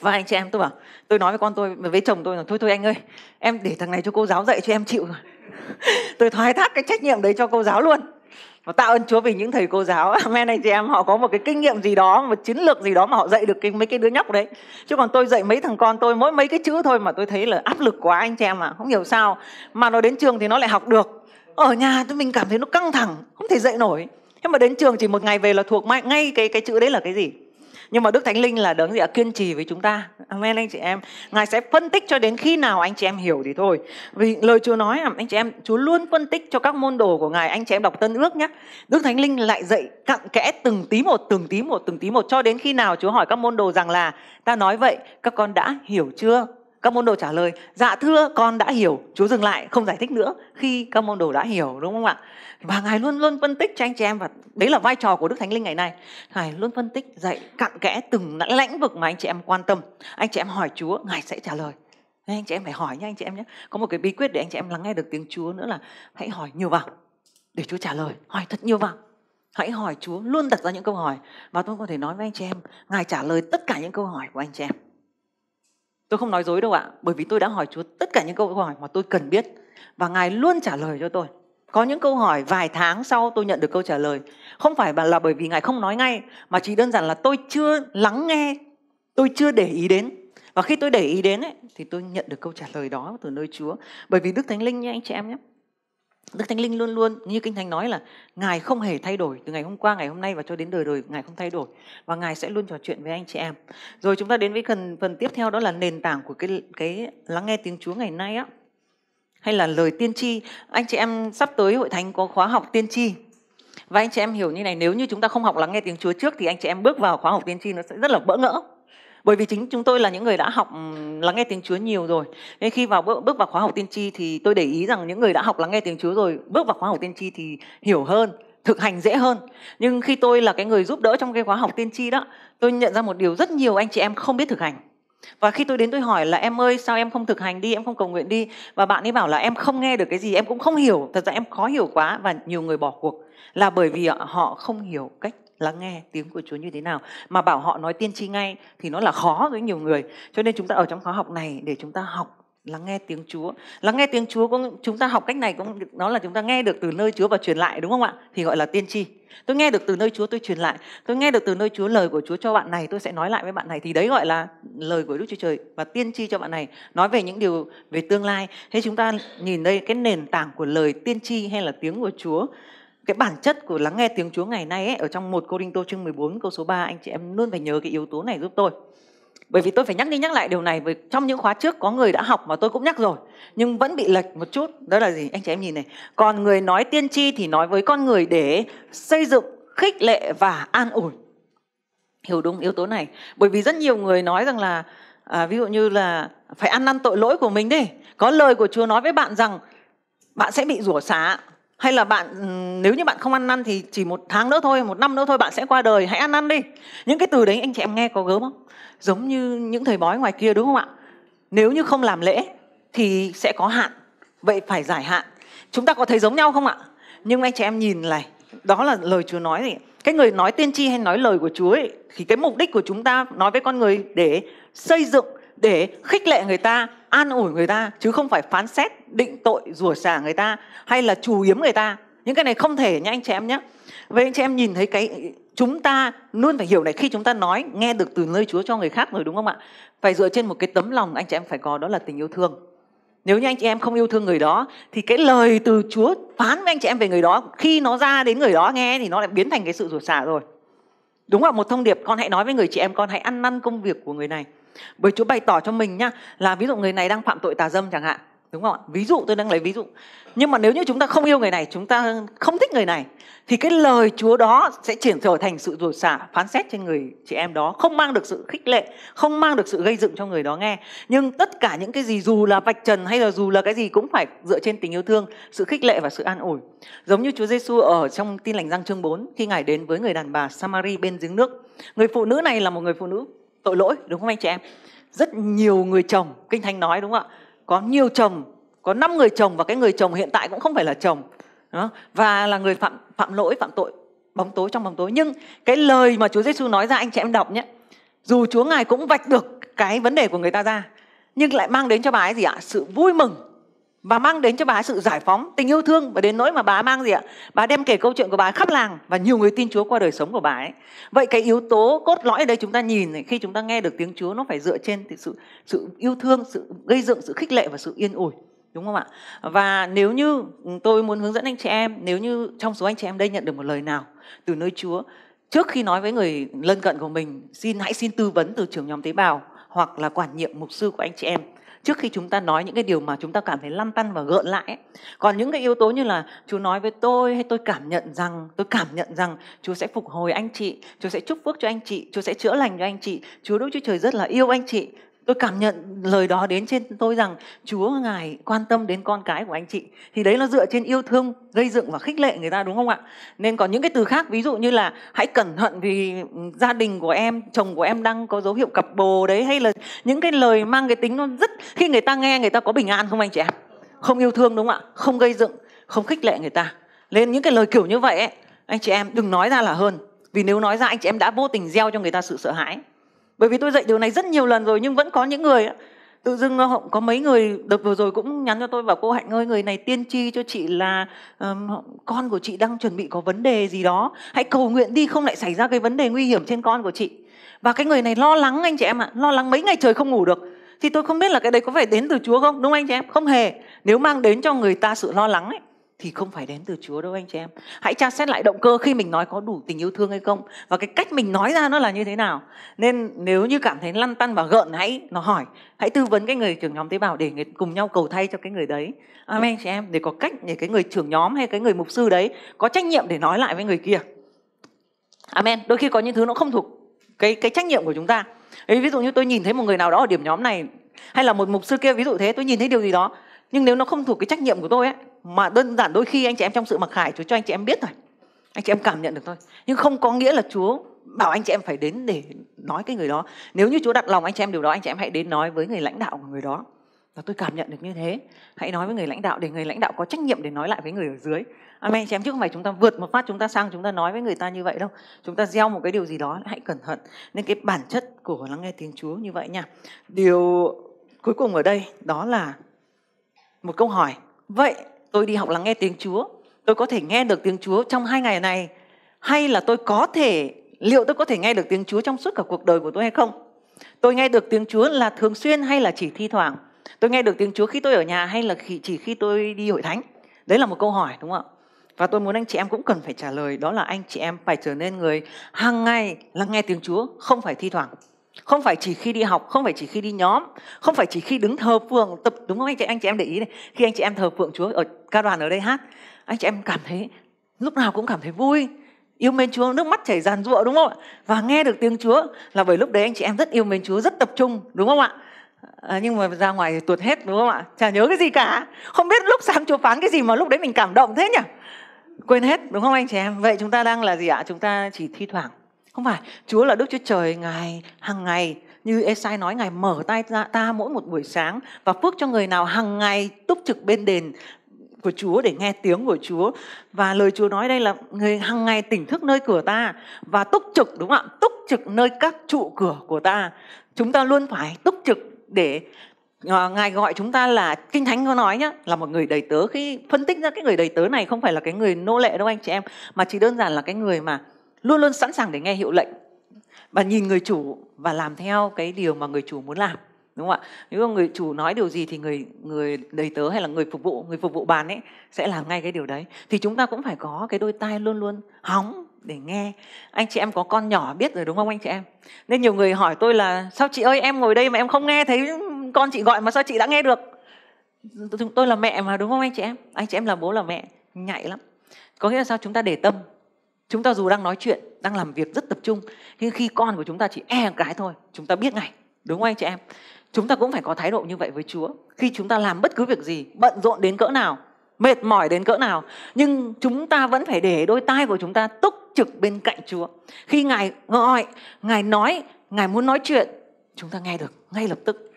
và vâng, anh chị em tôi bảo tôi nói với con tôi với chồng tôi là thôi thôi anh ơi em để thằng này cho cô giáo dạy cho em chịu rồi tôi thoái thác cái trách nhiệm đấy cho cô giáo luôn và tạ ơn Chúa vì những thầy cô giáo Amen anh chị em họ có một cái kinh nghiệm gì đó Một chiến lược gì đó mà họ dạy được cái, mấy cái đứa nhóc đấy Chứ còn tôi dạy mấy thằng con tôi Mỗi mấy cái chữ thôi mà tôi thấy là áp lực quá anh chị em mà Không hiểu sao Mà nó đến trường thì nó lại học được Ở nhà tôi mình cảm thấy nó căng thẳng Không thể dạy nổi Thế mà đến trường chỉ một ngày về là thuộc ngay cái cái chữ đấy là cái gì nhưng mà đức thánh linh là đấng gì ạ kiên trì với chúng ta amen anh chị em ngài sẽ phân tích cho đến khi nào anh chị em hiểu thì thôi vì lời chúa nói anh chị em chúa luôn phân tích cho các môn đồ của ngài anh chị em đọc tân ước nhé đức thánh linh lại dạy cặn kẽ từng tí một từng tí một từng tí một cho đến khi nào chúa hỏi các môn đồ rằng là ta nói vậy các con đã hiểu chưa các môn đồ trả lời dạ thưa con đã hiểu chúa dừng lại không giải thích nữa khi các môn đồ đã hiểu đúng không ạ và ngài luôn luôn phân tích cho anh chị em và đấy là vai trò của đức thánh linh ngày nay ngài luôn phân tích dạy cặn kẽ từng lãnh vực mà anh chị em quan tâm anh chị em hỏi chúa ngài sẽ trả lời nên anh chị em phải hỏi nhé anh chị em nhé có một cái bí quyết để anh chị em lắng nghe được tiếng chúa nữa là hãy hỏi nhiều vào để chúa trả lời hỏi thật nhiều vào hãy hỏi chúa luôn đặt ra những câu hỏi và tôi có thể nói với anh chị em ngài trả lời tất cả những câu hỏi của anh chị em Tôi không nói dối đâu ạ, bởi vì tôi đã hỏi Chúa tất cả những câu hỏi mà tôi cần biết và Ngài luôn trả lời cho tôi. Có những câu hỏi vài tháng sau tôi nhận được câu trả lời. Không phải là bởi vì Ngài không nói ngay mà chỉ đơn giản là tôi chưa lắng nghe, tôi chưa để ý đến. Và khi tôi để ý đến ấy, thì tôi nhận được câu trả lời đó từ nơi Chúa. Bởi vì Đức Thánh Linh nha anh chị em nhé, Đức Thánh Linh luôn luôn như Kinh Thánh nói là Ngài không hề thay đổi từ ngày hôm qua, ngày hôm nay và cho đến đời đời Ngài không thay đổi và Ngài sẽ luôn trò chuyện với anh chị em. Rồi chúng ta đến với phần phần tiếp theo đó là nền tảng của cái cái lắng nghe tiếng Chúa ngày nay á hay là lời tiên tri. Anh chị em sắp tới hội thánh có khóa học tiên tri. Và anh chị em hiểu như này, nếu như chúng ta không học lắng nghe tiếng Chúa trước thì anh chị em bước vào khóa học tiên tri nó sẽ rất là bỡ ngỡ bởi vì chính chúng tôi là những người đã học lắng nghe tiếng Chúa nhiều rồi nên khi vào bước, bước vào khóa học tiên tri thì tôi để ý rằng những người đã học lắng nghe tiếng Chúa rồi bước vào khóa học tiên tri thì hiểu hơn thực hành dễ hơn nhưng khi tôi là cái người giúp đỡ trong cái khóa học tiên tri đó tôi nhận ra một điều rất nhiều anh chị em không biết thực hành và khi tôi đến tôi hỏi là em ơi sao em không thực hành đi em không cầu nguyện đi và bạn ấy bảo là em không nghe được cái gì em cũng không hiểu thật ra em khó hiểu quá và nhiều người bỏ cuộc là bởi vì họ không hiểu cách lắng nghe tiếng của Chúa như thế nào mà bảo họ nói tiên tri ngay thì nó là khó với nhiều người cho nên chúng ta ở trong khóa học này để chúng ta học lắng nghe tiếng Chúa lắng nghe tiếng Chúa cũng chúng ta học cách này cũng nó là chúng ta nghe được từ nơi Chúa và truyền lại đúng không ạ thì gọi là tiên tri tôi nghe được từ nơi Chúa tôi truyền lại tôi nghe được từ nơi Chúa lời của Chúa cho bạn này tôi sẽ nói lại với bạn này thì đấy gọi là lời của Đức Chúa Trời và tiên tri cho bạn này nói về những điều về tương lai thế chúng ta nhìn đây cái nền tảng của lời tiên tri hay là tiếng của Chúa cái bản chất của lắng nghe tiếng Chúa ngày nay ấy, ở trong một Cô Đinh Tô chương 14 câu số 3 anh chị em luôn phải nhớ cái yếu tố này giúp tôi. Bởi vì tôi phải nhắc đi nhắc lại điều này bởi trong những khóa trước có người đã học mà tôi cũng nhắc rồi nhưng vẫn bị lệch một chút. Đó là gì? Anh chị em nhìn này. Còn người nói tiên tri thì nói với con người để xây dựng, khích lệ và an ủi. Hiểu đúng yếu tố này. Bởi vì rất nhiều người nói rằng là à, ví dụ như là phải ăn năn tội lỗi của mình đi. Có lời của Chúa nói với bạn rằng bạn sẽ bị rủa xả hay là bạn ừ, nếu như bạn không ăn năn thì chỉ một tháng nữa thôi một năm nữa thôi bạn sẽ qua đời hãy ăn năn đi những cái từ đấy anh chị em nghe có gớm không giống như những thầy bói ngoài kia đúng không ạ nếu như không làm lễ thì sẽ có hạn vậy phải giải hạn chúng ta có thấy giống nhau không ạ nhưng anh chị em nhìn này đó là lời chúa nói gì cái người nói tiên tri hay nói lời của chúa ấy, thì cái mục đích của chúng ta nói với con người để xây dựng để khích lệ người ta an ủi người ta chứ không phải phán xét định tội rủa xả người ta hay là trù yếm người ta những cái này không thể nhé anh chị em nhé vậy anh chị em nhìn thấy cái chúng ta luôn phải hiểu này khi chúng ta nói nghe được từ nơi Chúa cho người khác rồi đúng không ạ phải dựa trên một cái tấm lòng anh chị em phải có đó là tình yêu thương nếu như anh chị em không yêu thương người đó thì cái lời từ Chúa phán với anh chị em về người đó khi nó ra đến người đó nghe thì nó lại biến thành cái sự rủa xả rồi đúng là một thông điệp con hãy nói với người chị em con hãy ăn năn công việc của người này bởi Chúa bày tỏ cho mình nhá là ví dụ người này đang phạm tội tà dâm chẳng hạn. Đúng không ạ? Ví dụ tôi đang lấy ví dụ. Nhưng mà nếu như chúng ta không yêu người này, chúng ta không thích người này thì cái lời Chúa đó sẽ chuyển trở thành sự rủa xả phán xét trên người chị em đó, không mang được sự khích lệ, không mang được sự gây dựng cho người đó nghe. Nhưng tất cả những cái gì dù là vạch trần hay là dù là cái gì cũng phải dựa trên tình yêu thương, sự khích lệ và sự an ủi. Giống như Chúa Giêsu ở trong tin lành Giăng chương 4 khi Ngài đến với người đàn bà Samari bên giếng nước. Người phụ nữ này là một người phụ nữ tội lỗi đúng không anh chị em rất nhiều người chồng kinh thánh nói đúng không ạ có nhiều chồng có năm người chồng và cái người chồng hiện tại cũng không phải là chồng đó. và là người phạm phạm lỗi phạm tội bóng tối trong bóng tối nhưng cái lời mà Chúa Giêsu nói ra anh chị em đọc nhé dù Chúa ngài cũng vạch được cái vấn đề của người ta ra nhưng lại mang đến cho bà ấy gì ạ sự vui mừng và mang đến cho bà sự giải phóng tình yêu thương và đến nỗi mà bà mang gì ạ bà đem kể câu chuyện của bà khắp làng và nhiều người tin chúa qua đời sống của bà ấy vậy cái yếu tố cốt lõi ở đây chúng ta nhìn này, khi chúng ta nghe được tiếng chúa nó phải dựa trên sự sự yêu thương sự gây dựng sự khích lệ và sự yên ủi đúng không ạ và nếu như ừ, tôi muốn hướng dẫn anh chị em nếu như trong số anh chị em đây nhận được một lời nào từ nơi chúa trước khi nói với người lân cận của mình xin hãy xin tư vấn từ trưởng nhóm tế bào hoặc là quản nhiệm mục sư của anh chị em trước khi chúng ta nói những cái điều mà chúng ta cảm thấy lăn tăn và gợn lại ấy. còn những cái yếu tố như là chú nói với tôi hay tôi cảm nhận rằng tôi cảm nhận rằng chú sẽ phục hồi anh chị chú sẽ chúc phước cho anh chị chú sẽ chữa lành cho anh chị chúa đức chúa trời rất là yêu anh chị tôi cảm nhận lời đó đến trên tôi rằng Chúa ngài quan tâm đến con cái của anh chị thì đấy nó dựa trên yêu thương gây dựng và khích lệ người ta đúng không ạ nên còn những cái từ khác ví dụ như là hãy cẩn thận vì gia đình của em chồng của em đang có dấu hiệu cặp bồ đấy hay là những cái lời mang cái tính nó rất khi người ta nghe người ta có bình an không anh chị em không yêu thương đúng không ạ không gây dựng không khích lệ người ta nên những cái lời kiểu như vậy ấy, anh chị em đừng nói ra là hơn vì nếu nói ra anh chị em đã vô tình gieo cho người ta sự sợ hãi bởi vì tôi dạy điều này rất nhiều lần rồi nhưng vẫn có những người tự dưng nó có mấy người đợt vừa rồi cũng nhắn cho tôi bảo cô hạnh ơi người này tiên tri cho chị là um, con của chị đang chuẩn bị có vấn đề gì đó hãy cầu nguyện đi không lại xảy ra cái vấn đề nguy hiểm trên con của chị và cái người này lo lắng anh chị em ạ lo lắng mấy ngày trời không ngủ được thì tôi không biết là cái đấy có phải đến từ chúa không đúng không anh chị em không hề nếu mang đến cho người ta sự lo lắng ấy thì không phải đến từ Chúa đâu anh chị em. Hãy tra xét lại động cơ khi mình nói có đủ tình yêu thương hay không và cái cách mình nói ra nó là như thế nào. Nên nếu như cảm thấy lăn tăn và gợn hãy nó hỏi, hãy tư vấn cái người trưởng nhóm tế bào để người cùng nhau cầu thay cho cái người đấy. Amen chị em để có cách để cái người trưởng nhóm hay cái người mục sư đấy có trách nhiệm để nói lại với người kia. Amen. Đôi khi có những thứ nó không thuộc cái cái trách nhiệm của chúng ta. ví dụ như tôi nhìn thấy một người nào đó ở điểm nhóm này hay là một mục sư kia ví dụ thế tôi nhìn thấy điều gì đó nhưng nếu nó không thuộc cái trách nhiệm của tôi ấy mà đơn giản đôi khi anh chị em trong sự mặc khải Chúa cho anh chị em biết thôi, anh chị em cảm nhận được thôi nhưng không có nghĩa là Chúa bảo anh chị em phải đến để nói cái người đó nếu như Chúa đặt lòng anh chị em điều đó anh chị em hãy đến nói với người lãnh đạo của người đó và tôi cảm nhận được như thế hãy nói với người lãnh đạo để người lãnh đạo có trách nhiệm để nói lại với người ở dưới amen chị em chứ không phải chúng ta vượt một phát chúng ta sang chúng ta nói với người ta như vậy đâu chúng ta gieo một cái điều gì đó hãy cẩn thận nên cái bản chất của lắng nghe tiếng Chúa như vậy nha điều cuối cùng ở đây đó là một câu hỏi vậy tôi đi học lắng nghe tiếng Chúa, tôi có thể nghe được tiếng Chúa trong hai ngày này hay là tôi có thể liệu tôi có thể nghe được tiếng Chúa trong suốt cả cuộc đời của tôi hay không? Tôi nghe được tiếng Chúa là thường xuyên hay là chỉ thi thoảng? Tôi nghe được tiếng Chúa khi tôi ở nhà hay là khi, chỉ khi tôi đi hội thánh? Đấy là một câu hỏi đúng không ạ? Và tôi muốn anh chị em cũng cần phải trả lời đó là anh chị em phải trở nên người hàng ngày lắng nghe tiếng Chúa không phải thi thoảng không phải chỉ khi đi học không phải chỉ khi đi nhóm không phải chỉ khi đứng thờ phượng tập đúng không anh chị anh chị em để ý này khi anh chị em thờ phượng chúa ở ca đoàn ở đây hát anh chị em cảm thấy lúc nào cũng cảm thấy vui yêu mến chúa nước mắt chảy ràn rụa đúng không ạ và nghe được tiếng chúa là bởi lúc đấy anh chị em rất yêu mến chúa rất tập trung đúng không ạ à, nhưng mà ra ngoài thì tuột hết đúng không ạ chả nhớ cái gì cả không biết lúc sáng chúa phán cái gì mà lúc đấy mình cảm động thế nhỉ quên hết đúng không anh chị em vậy chúng ta đang là gì ạ chúng ta chỉ thi thoảng không phải, Chúa là Đức Chúa Trời Ngài hàng ngày như Esai nói Ngài mở tay ta, ta mỗi một buổi sáng và phước cho người nào hàng ngày túc trực bên đền của Chúa để nghe tiếng của Chúa và lời Chúa nói đây là người hàng ngày tỉnh thức nơi cửa ta và túc trực đúng không ạ? Túc trực nơi các trụ cửa của ta. Chúng ta luôn phải túc trực để À, ngài gọi chúng ta là kinh thánh có nói nhá là một người đầy tớ khi phân tích ra cái người đầy tớ này không phải là cái người nô lệ đâu anh chị em mà chỉ đơn giản là cái người mà luôn luôn sẵn sàng để nghe hiệu lệnh và nhìn người chủ và làm theo cái điều mà người chủ muốn làm đúng không ạ nếu mà người chủ nói điều gì thì người người đầy tớ hay là người phục vụ người phục vụ bàn ấy sẽ làm ngay cái điều đấy thì chúng ta cũng phải có cái đôi tai luôn luôn hóng để nghe anh chị em có con nhỏ biết rồi đúng không anh chị em nên nhiều người hỏi tôi là sao chị ơi em ngồi đây mà em không nghe thấy con chị gọi mà sao chị đã nghe được chúng tôi là mẹ mà đúng không anh chị em anh chị em là bố là mẹ nhạy lắm có nghĩa là sao chúng ta để tâm chúng ta dù đang nói chuyện đang làm việc rất tập trung nhưng khi con của chúng ta chỉ e cái thôi chúng ta biết ngay đúng không anh chị em chúng ta cũng phải có thái độ như vậy với chúa khi chúng ta làm bất cứ việc gì bận rộn đến cỡ nào mệt mỏi đến cỡ nào nhưng chúng ta vẫn phải để đôi tai của chúng ta túc trực bên cạnh chúa khi ngài gọi ngài nói ngài muốn nói chuyện chúng ta nghe được ngay lập tức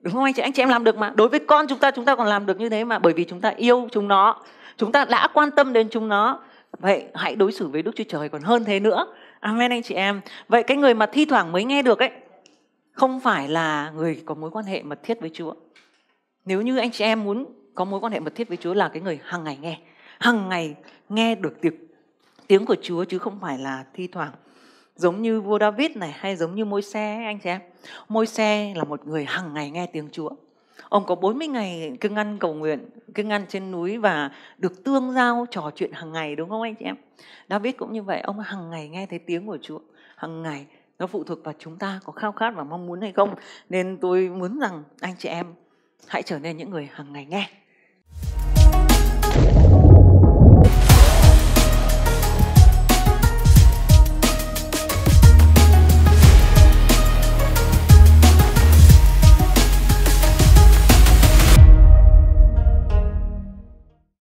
đúng không anh chị anh chị em làm được mà đối với con chúng ta chúng ta còn làm được như thế mà bởi vì chúng ta yêu chúng nó chúng ta đã quan tâm đến chúng nó vậy hãy đối xử với đức chúa trời còn hơn thế nữa amen anh chị em vậy cái người mà thi thoảng mới nghe được ấy không phải là người có mối quan hệ mật thiết với chúa nếu như anh chị em muốn có mối quan hệ mật thiết với chúa là cái người hàng ngày nghe hàng ngày nghe được tiếng tiếng của chúa chứ không phải là thi thoảng giống như vua david này hay giống như môi xe anh chị em môi xe là một người hàng ngày nghe tiếng chúa Ông có 40 ngày kiêng ăn cầu nguyện, kiêng ăn trên núi và được tương giao trò chuyện hàng ngày đúng không anh chị em? David cũng như vậy, ông hàng ngày nghe thấy tiếng của Chúa, hàng ngày nó phụ thuộc vào chúng ta có khao khát và mong muốn hay không. Nên tôi muốn rằng anh chị em hãy trở nên những người hàng ngày nghe.